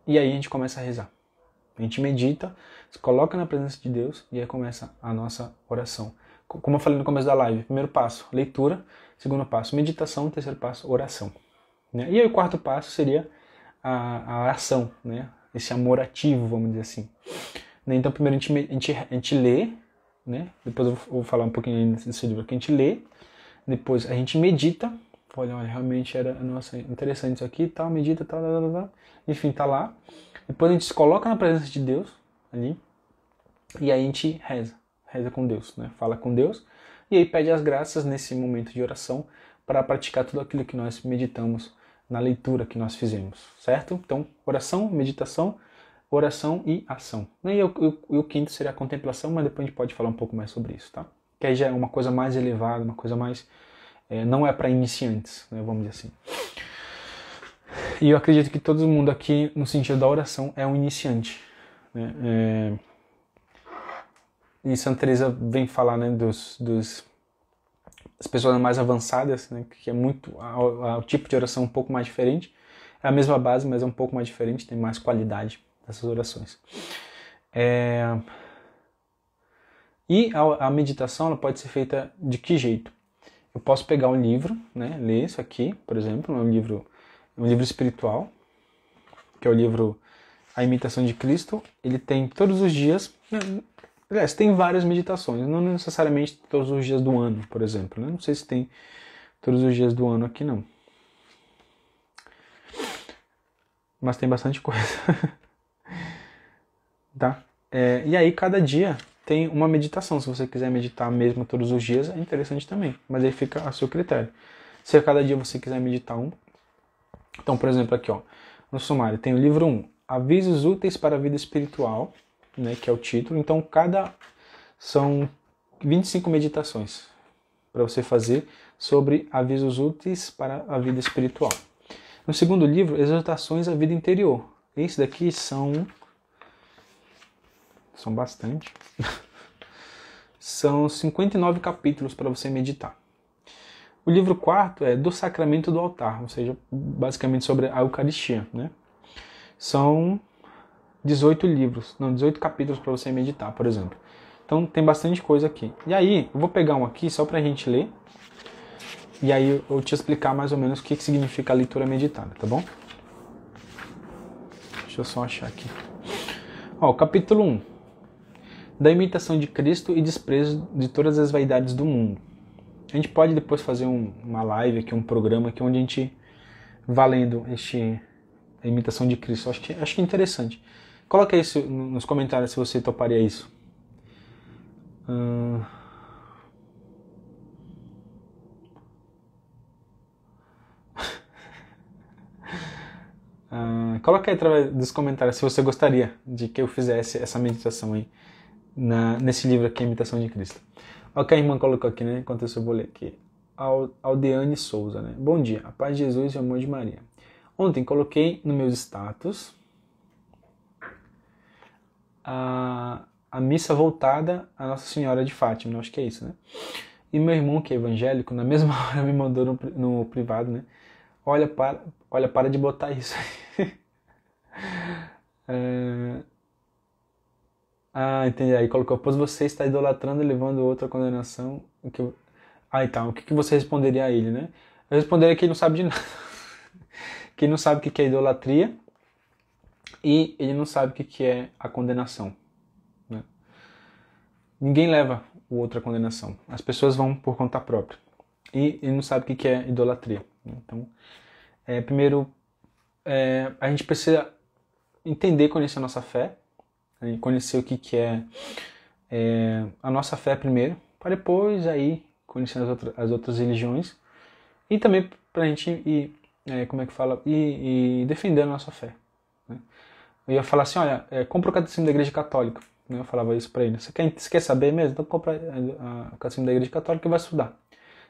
e aí a gente começa a rezar. A gente medita, se coloca na presença de Deus e aí começa a nossa oração. Como eu falei no começo da live, primeiro passo, leitura, segundo passo, meditação, terceiro passo, oração. Né? E aí o quarto passo seria a, a ação, né? esse amor ativo, vamos dizer assim. Né? Então, primeiro a gente, a gente, a gente lê, né? depois eu vou falar um pouquinho desse livro que a gente lê, depois a gente medita, olha, olha, realmente era, nossa, interessante isso aqui, tal, medita tal, tal, tal, enfim, tá lá. Depois a gente se coloca na presença de Deus, ali, e aí a gente reza, reza com Deus, né? Fala com Deus, e aí pede as graças nesse momento de oração para praticar tudo aquilo que nós meditamos na leitura que nós fizemos, certo? Então, oração, meditação, oração e ação. E o, quinto seria a contemplação, mas depois a gente pode falar um pouco mais sobre isso, tá? Que aí já é uma coisa mais elevada, uma coisa mais é, não é para iniciantes, né, vamos dizer assim. E eu acredito que todo mundo aqui, no sentido da oração, é um iniciante. Né? É... E Santa Teresa vem falar né, dos, dos as pessoas mais avançadas, né, que é muito o tipo de oração é um pouco mais diferente. É a mesma base, mas é um pouco mais diferente, tem mais qualidade dessas orações. É... E a, a meditação ela pode ser feita de que jeito? eu posso pegar um livro, né, ler isso aqui, por exemplo, é um livro, um livro espiritual, que é o livro A Imitação de Cristo. Ele tem todos os dias, né, aliás, tem várias meditações, não necessariamente todos os dias do ano, por exemplo. Né? Não sei se tem todos os dias do ano aqui, não. Mas tem bastante coisa. tá? É, e aí, cada dia tem uma meditação. Se você quiser meditar mesmo todos os dias, é interessante também. Mas aí fica a seu critério. Se a cada dia você quiser meditar um. Então, por exemplo, aqui ó, no sumário tem o livro 1, Avisos Úteis para a Vida Espiritual, né, que é o título. Então, cada. São 25 meditações para você fazer sobre avisos úteis para a vida espiritual. No segundo livro, Exortações à Vida Interior. Esse daqui são são bastante, são 59 capítulos para você meditar. O livro quarto é Do Sacramento do Altar, ou seja, basicamente sobre a Eucaristia. Né? São 18 livros, não, 18 capítulos para você meditar, por exemplo. Então tem bastante coisa aqui. E aí, eu vou pegar um aqui só para a gente ler. E aí eu te explicar mais ou menos o que, significa a leitura meditada, tá bom? Deixa eu só achar aqui. Ó, capítulo 1 da imitação de Cristo e desprezo de todas as vaidades do mundo. A gente pode depois fazer um, uma live aqui, um programa aqui, onde a gente valendo este, a imitação de Cristo. Acho que, acho que é interessante. Coloca isso nos comentários se você toparia isso. Uh... uh, coloca aí através dos comentários se você gostaria de que eu fizesse essa meditação aí na, nesse livro aqui, Imitação de Cristo. Olha o que a irmã colocou aqui, né? Enquanto eu vou ler aqui. Aldeane Souza, né? Bom dia, a paz de Jesus e o amor de Maria. Ontem coloquei no meu status a, a missa voltada a Nossa Senhora de Fátima, acho que é isso, né? E meu irmão, que é evangélico, na mesma hora me mandou no, no privado, né? Olha para, olha, para de botar isso. é, ah, entendi. Aí colocou, pois você está idolatrando e levando outra condenação. O que Ah, então, o que, que você responderia a ele, né? Eu responderia que ele não sabe de nada. que ele não sabe o que é idolatria e ele não sabe o que é a condenação. Né? Ninguém leva o outro à condenação. As pessoas vão por conta própria. E ele não sabe o que é idolatria. Né? Então, é, primeiro, é, a gente precisa entender, conhecer a nossa fé e conhecer o que, que é, é a nossa fé primeiro, para depois aí conhecer as, outra, as outras religiões e também para a gente ir, é, como é que fala, e defender a nossa fé. Né? Eu ia falar assim, olha, é, compra o catecismo da igreja católica. Né? Eu falava isso para ele. Você quer, você quer saber mesmo? Então compra é, o catecismo da igreja católica e vai estudar.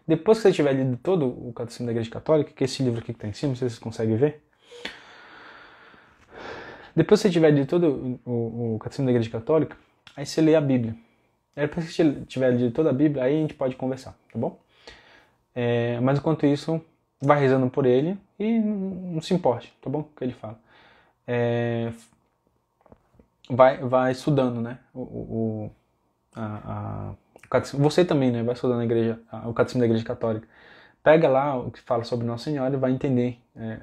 Depois que você tiver lido todo o catecismo da igreja católica, que é esse livro aqui que está em cima, não sei se vocês conseguem ver, depois que você tiver lido todo o, o Catecismo da Igreja Católica, aí você lê a Bíblia. Aí depois que você tiver lido toda a Bíblia, aí a gente pode conversar, tá bom? É, mas enquanto isso, vai rezando por ele e não, se importe, tá bom? O que ele fala. É, vai, vai estudando, né? O, o, a, a, o você também, né? Vai estudando a igreja, a, o catecismo da igreja católica. Pega lá o que fala sobre Nossa Senhora e vai entender. É,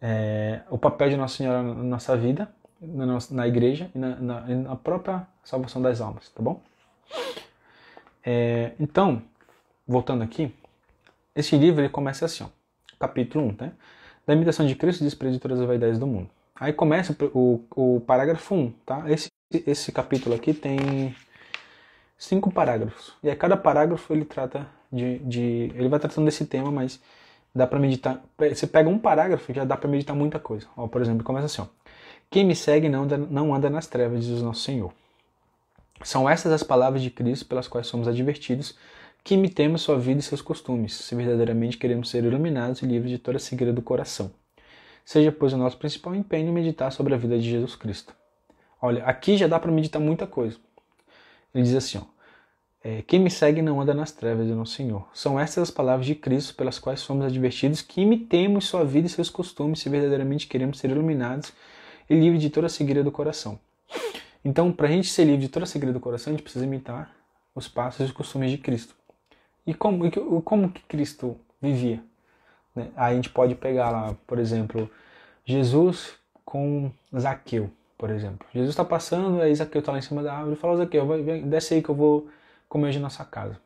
é, o papel de Nossa Senhora na nossa vida, na, nossa, na igreja e na, na, na, própria salvação das almas, tá bom? É, então, voltando aqui, esse livro ele começa assim, ó, capítulo 1, né? Da imitação de Cristo diz de todas as vaidades do mundo. Aí começa o, o parágrafo 1, tá? Esse, esse capítulo aqui tem cinco parágrafos. E a cada parágrafo ele trata de, de, Ele vai tratando desse tema, mas dá para meditar. Você pega um parágrafo já dá para meditar muita coisa. Ó, por exemplo, começa assim: ó, Quem me segue não anda, não anda nas trevas, diz o nosso Senhor. São essas as palavras de Cristo pelas quais somos advertidos que imitemos sua vida e seus costumes, se verdadeiramente queremos ser iluminados e livres de toda a cegueira do coração. Seja, pois, o nosso principal empenho meditar sobre a vida de Jesus Cristo. Olha, aqui já dá para meditar muita coisa. Ele diz assim: ó, é, quem me segue não anda nas trevas do nosso Senhor. São estas as palavras de Cristo pelas quais somos advertidos que imitemos sua vida e seus costumes se verdadeiramente queremos ser iluminados e livres de toda a cegueira do coração. Então, para a gente ser livre de toda a cegueira do coração, a gente precisa imitar os passos e os costumes de Cristo. E como, como que Cristo vivia? Né? Aí a gente pode pegar lá, por exemplo, Jesus com Zaqueu, por exemplo. Jesus está passando, aí Zaqueu está lá em cima da árvore e fala, Zaqueu, vai, vem, desce aí que eu vou comer de é nossa casa.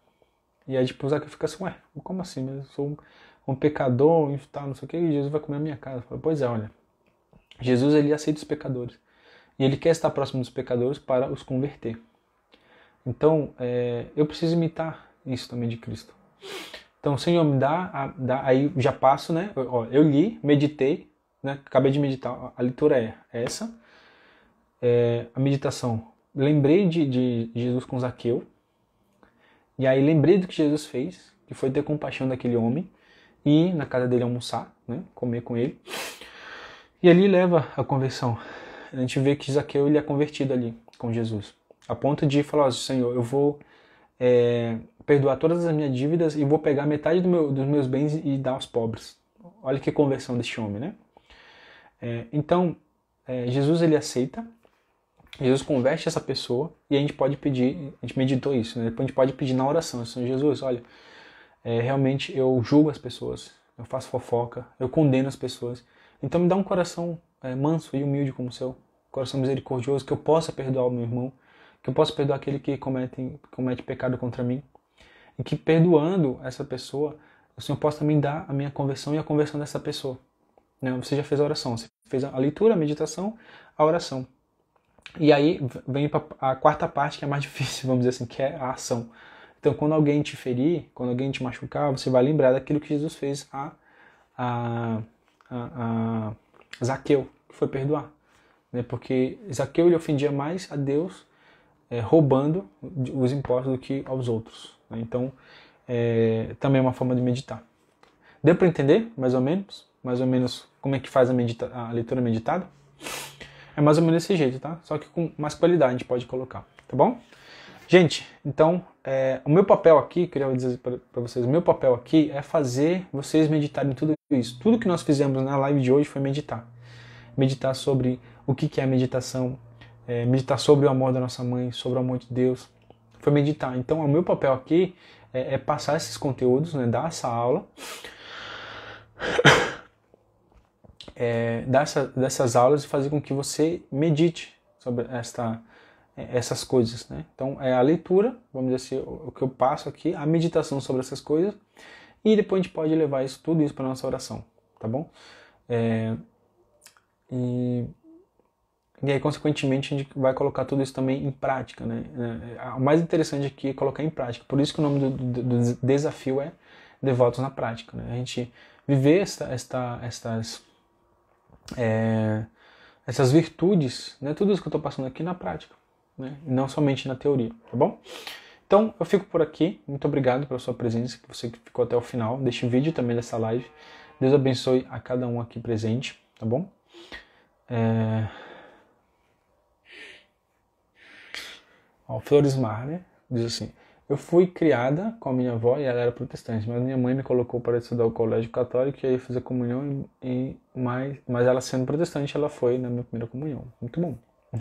E aí depois tipo, o Zaqueu fica assim, ué, como assim? Eu sou um, um pecador e tal, não sei o que, e Jesus vai comer a minha casa. Falo, pois é, olha, Jesus ele aceita os pecadores. E ele quer estar próximo dos pecadores para os converter. Então, é, eu preciso imitar isso também de Cristo. Então, o Senhor, me dá, a, dá aí já passo, né? Ó, eu li, meditei, né? acabei de meditar, a leitura é essa. É, a meditação. Lembrei de, de Jesus com Zaqueu, e aí lembrei do que Jesus fez, que foi ter compaixão daquele homem, e ir na casa dele almoçar, né, comer com ele. E ali leva a conversão. A gente vê que Zaqueu ele é convertido ali com Jesus. A ponto de falar, oh, Senhor, eu vou é, perdoar todas as minhas dívidas e vou pegar metade do meu, dos meus bens e dar aos pobres. Olha que conversão deste homem, né? É, então, é, Jesus ele aceita Jesus converte essa pessoa e a gente pode pedir, a gente meditou isso, né? Depois a gente pode pedir na oração, assim, Jesus, olha, é, realmente eu julgo as pessoas, eu faço fofoca, eu condeno as pessoas, então me dá um coração é, manso e humilde como o seu, coração misericordioso, que eu possa perdoar o meu irmão, que eu possa perdoar aquele que comete, comete pecado contra mim, e que perdoando essa pessoa, o Senhor possa também dar a minha conversão e a conversão dessa pessoa. Né? Você já fez a oração, você fez a leitura, a meditação, a oração. E aí vem a quarta parte que é mais difícil, vamos dizer assim, que é a ação. Então, quando alguém te ferir, quando alguém te machucar, você vai lembrar daquilo que Jesus fez a, a, a, a Zaqueu, que foi perdoar. Né? Porque Zaqueu ele ofendia mais a Deus é, roubando os impostos do que aos outros. Né? Então, é, também é uma forma de meditar. Deu para entender, mais ou menos? Mais ou menos como é que faz a, medita a leitura meditada? É mais ou menos desse jeito, tá? Só que com mais qualidade a gente pode colocar, tá bom? Gente, então, é, o meu papel aqui, queria dizer para vocês, o meu papel aqui é fazer vocês meditarem tudo isso. Tudo que nós fizemos na live de hoje foi meditar. Meditar sobre o que, que é meditação, é, meditar sobre o amor da nossa mãe, sobre o amor de Deus. Foi meditar. Então, o meu papel aqui é, é passar esses conteúdos, né, dar essa aula é, dessa, dessas aulas e fazer com que você medite sobre esta, é, essas coisas. Né? Então, é a leitura, vamos dizer assim, o que eu passo aqui, a meditação sobre essas coisas, e depois a gente pode levar isso, tudo isso para nossa oração, tá bom? É, e, e aí, consequentemente, a gente vai colocar tudo isso também em prática, né? É, o mais interessante aqui é colocar em prática, por isso que o nome do, do, do desafio é Devotos na Prática, né? A gente viver esta, esta, estas é, essas virtudes, né, tudo isso que eu estou passando aqui na prática, né, e não somente na teoria, tá bom? Então eu fico por aqui, muito obrigado pela sua presença, que você que ficou até o final deste vídeo também dessa live. Deus abençoe a cada um aqui presente, tá bom? É... Ó, Flores né? Diz assim. Eu fui criada com a minha avó e ela era protestante, mas minha mãe me colocou para estudar o colégio católico e aí fazer comunhão e, e mais, mas ela sendo protestante, ela foi na minha primeira comunhão. Muito bom.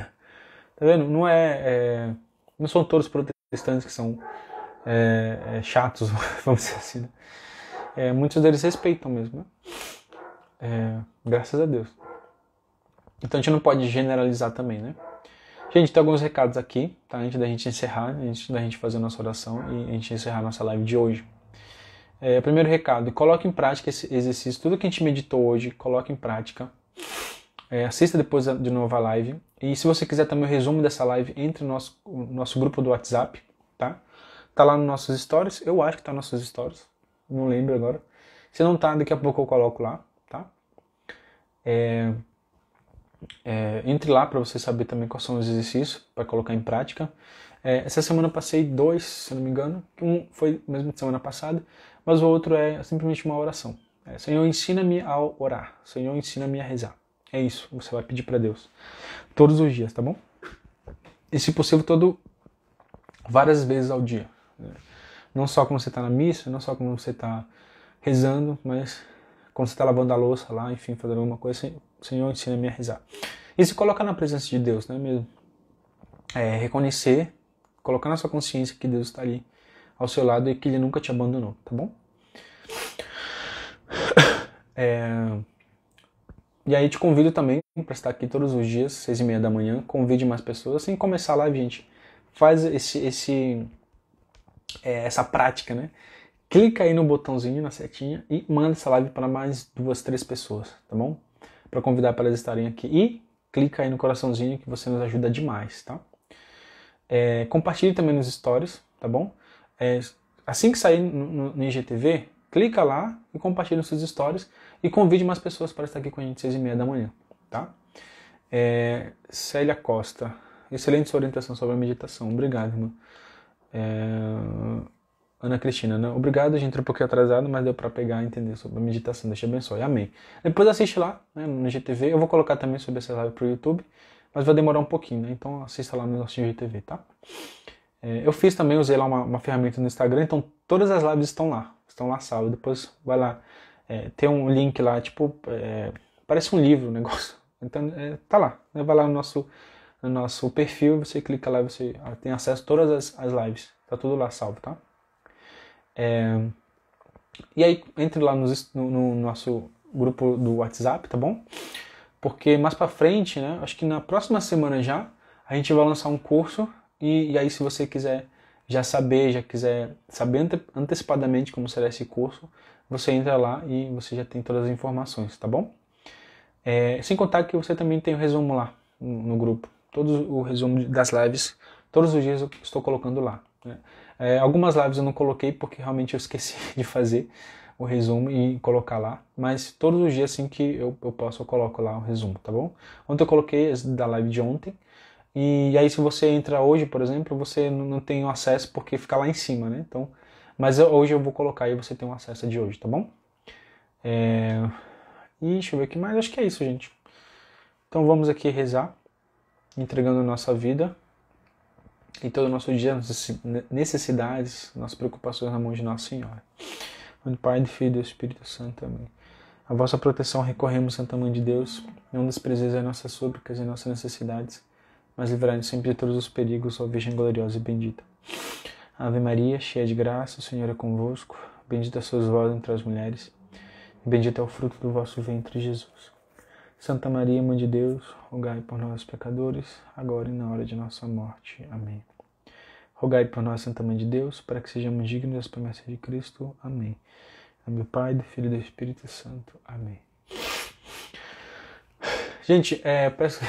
Tá vendo? Não é, é não são todos protestantes que são é, é, chatos, vamos dizer assim. Né? É, muitos deles respeitam mesmo, né? É, graças a Deus. Então a gente não pode generalizar também, né? Gente, tem alguns recados aqui, tá? Antes da gente encerrar, antes da gente fazer a nossa oração e a gente encerrar a nossa live de hoje. É, primeiro recado, coloque em prática esse exercício, tudo que a gente meditou hoje, coloque em prática. É, assista depois de novo a live. E se você quiser também o resumo dessa live, entre no nosso, nosso grupo do WhatsApp, tá? Tá lá nos nossos stories, eu acho que tá nos nossos stories, não lembro agora. Se não tá, daqui a pouco eu coloco lá, tá? É, é, entre lá para você saber também quais são os exercícios para colocar em prática. É, essa semana passei dois, se não me engano. Um foi mesmo de semana passada, mas o outro é simplesmente uma oração. É, Senhor, ensina-me a orar. Senhor, ensina-me a rezar. É isso, você vai pedir para Deus. Todos os dias, tá bom? E se possível, todo várias vezes ao dia. Né? Não só quando você está na missa, não só quando você está rezando, mas quando você está lavando a louça lá, enfim, fazendo alguma coisa assim Senhor, ensina-me a rezar. E se colocar na presença de Deus, não é mesmo? É, reconhecer, colocar na sua consciência que Deus está ali ao seu lado e que Ele nunca te abandonou, tá bom? É... E aí te convido também para estar aqui todos os dias, seis e meia da manhã, convide mais pessoas, assim começar a live, gente. Faz esse, esse é, essa prática, né? Clica aí no botãozinho, na setinha e manda essa live para mais duas, três pessoas, tá bom? para convidar para elas estarem aqui. E clica aí no coraçãozinho que você nos ajuda demais, tá? É, compartilhe também nos stories, tá bom? É, assim que sair no, no, IGTV, clica lá e compartilhe nos seus stories e convide mais pessoas para estar aqui com a gente às seis e meia da manhã, tá? É, Célia Costa, excelente sua orientação sobre a meditação, obrigado, irmão. É... Ana Cristina, né? Obrigado, a gente entrou um pouquinho atrasado, mas deu para pegar e entender sobre a meditação. Deus te abençoe. Amém. Depois assiste lá, né, no GTV. Eu vou colocar também sobre essa live pro YouTube, mas vai demorar um pouquinho, né? Então assista lá no nosso GTV, tá? É, eu fiz também, usei lá uma, uma, ferramenta no Instagram, então todas as lives estão lá. Estão lá salvo. Depois vai lá. É, tem um link lá, tipo, é, parece um livro o negócio. Então é, tá lá. Né? Vai lá no nosso, no nosso perfil, você clica lá, você ah, tem acesso a todas as, as lives. Tá tudo lá salvo, tá? É... E aí, entre lá no, no, no nosso grupo do WhatsApp, tá bom? Porque mais pra frente, né? Acho que na próxima semana já, a gente vai lançar um curso. E, e aí, se você quiser já saber, já quiser saber ante, antecipadamente como será esse curso, você entra lá e você já tem todas as informações, tá bom? É, sem contar que você também tem o resumo lá no, no grupo. Todo o resumo das lives, todos os dias eu estou colocando lá. Né? É, algumas lives eu não coloquei porque realmente eu esqueci de fazer o resumo e colocar lá, mas todos os dias assim que eu, eu posso eu coloco lá o resumo, tá bom? Ontem eu coloquei da live de ontem, e aí se você entra hoje, por exemplo, você não tem o acesso porque fica lá em cima, né? Então, mas eu, hoje eu vou colocar e você tem o acesso de hoje, tá bom? É... E deixa eu ver aqui mais, acho que é isso, gente. Então vamos aqui rezar, entregando nossa vida e todo o nosso dia, necessidades, nossas preocupações na mão de Nossa Senhora. Do Pai, do Filho e do Espírito Santo. Amém. A vossa proteção recorremos, Santa Mãe de Deus. Não desprezeis as nossas súplicas e nossas necessidades, mas livrai-nos sempre de todos os perigos, ó Virgem gloriosa e bendita. Ave Maria, cheia de graça, o Senhor é convosco. Bendita sois vós entre as mulheres. Bendito é o fruto do vosso ventre, Jesus. Santa Maria, Mãe de Deus, rogai por nós, pecadores, agora e na hora de nossa morte. Amém. Rogai por nós, Santa Mãe de Deus, para que sejamos dignos das promessas de Cristo. Amém. Amém. Pai, do Filho e do Espírito Santo. Amém. Gente, é, peço,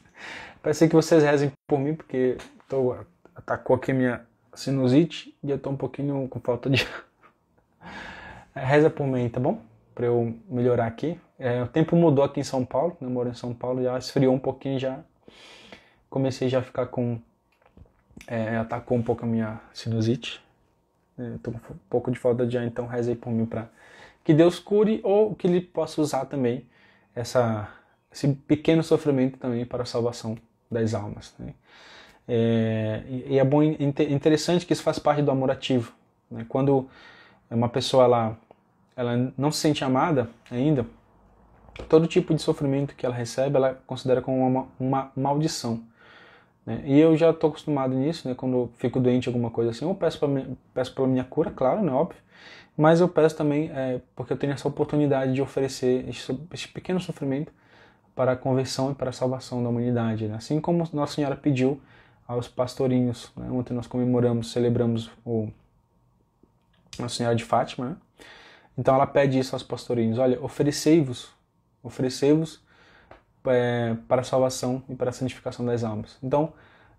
peço que vocês rezem por mim, porque tô, atacou aqui minha sinusite e eu tô um pouquinho com falta de. É, reza por mim, tá bom? Pra eu melhorar aqui. É, o tempo mudou aqui em São Paulo, né? eu moro em São Paulo, já esfriou um pouquinho já. Comecei já a ficar com. É, atacou um pouco a minha sinusite. Né? estou tô com um pouco de falta de ar, então rezei por mim para que Deus cure ou que ele possa usar também essa, esse pequeno sofrimento também para a salvação das almas. Né? É, e é bom, interessante que isso faz parte do amor ativo. Né? Quando uma pessoa ela, ela não se sente amada ainda, todo tipo de sofrimento que ela recebe, ela considera como uma, uma maldição. Né? E eu já estou acostumado nisso, né? quando eu fico doente, alguma coisa assim, eu peço, minha, peço pela minha cura, claro, né? óbvio, mas eu peço também é, porque eu tenho essa oportunidade de oferecer esse, esse, pequeno sofrimento para a conversão e para a salvação da humanidade. Né? Assim como Nossa Senhora pediu aos pastorinhos, né? ontem nós comemoramos, celebramos o Nossa Senhora de Fátima, né? então ela pede isso aos pastorinhos: olha, oferecei-vos oferecer vos é, para a salvação e para a santificação das almas. Então,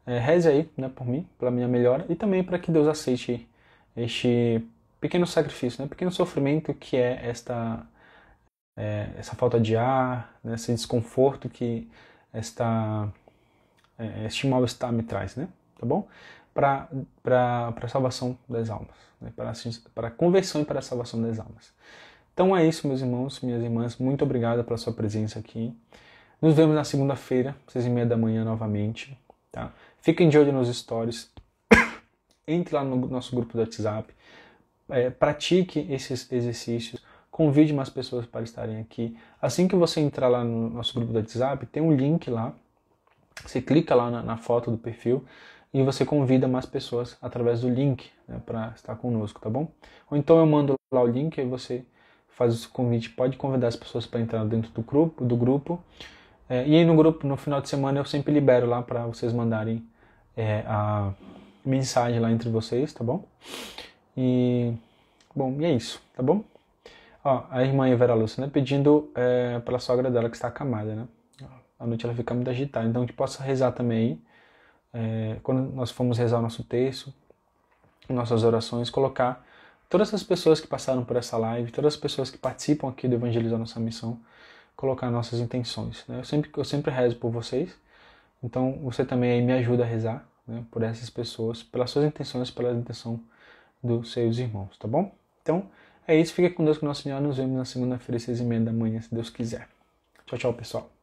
é, reze aí né, por mim, pela minha melhora, e também para que Deus aceite este pequeno sacrifício, né, pequeno sofrimento que é esta é, essa falta de ar, né, esse desconforto que esta, é, este mal-estar me traz, né, tá bom? Para a salvação das almas, né, para a conversão e para a salvação das almas. Então é isso, meus irmãos, minhas irmãs. Muito obrigado pela sua presença aqui. Nos vemos na segunda-feira, seis e meia da manhã novamente. Tá? Fiquem de olho nos stories. Entre lá no nosso grupo do WhatsApp. É, pratique esses exercícios. Convide mais pessoas para estarem aqui. Assim que você entrar lá no nosso grupo do WhatsApp, tem um link lá. Você clica lá na, na foto do perfil e você convida mais pessoas através do link né, para estar conosco, tá bom? Ou então eu mando lá o link e você faz o convite, pode convidar as pessoas para entrar dentro do grupo, do grupo. É, e aí no grupo, no final de semana, eu sempre libero lá para vocês mandarem é, a mensagem lá entre vocês, tá bom? E, bom, e é isso, tá bom? Ó, a irmã Vera Lúcia, né, pedindo é, pela sogra dela que está acamada, né? À noite ela fica muito agitada, então que possa rezar também aí. É, quando nós formos rezar o nosso texto, nossas orações, colocar todas as pessoas que passaram por essa live, todas as pessoas que participam aqui do Evangelizar Nossa Missão, colocar nossas intenções. Né? Eu, sempre, eu sempre rezo por vocês, então você também me ajuda a rezar né, por essas pessoas, pelas suas intenções, pela intenção dos seus irmãos, tá bom? Então é isso, fica com Deus, com Nossa Senhora, nos vemos na segunda-feira, seis e meia da manhã, se Deus quiser. Tchau, tchau, pessoal.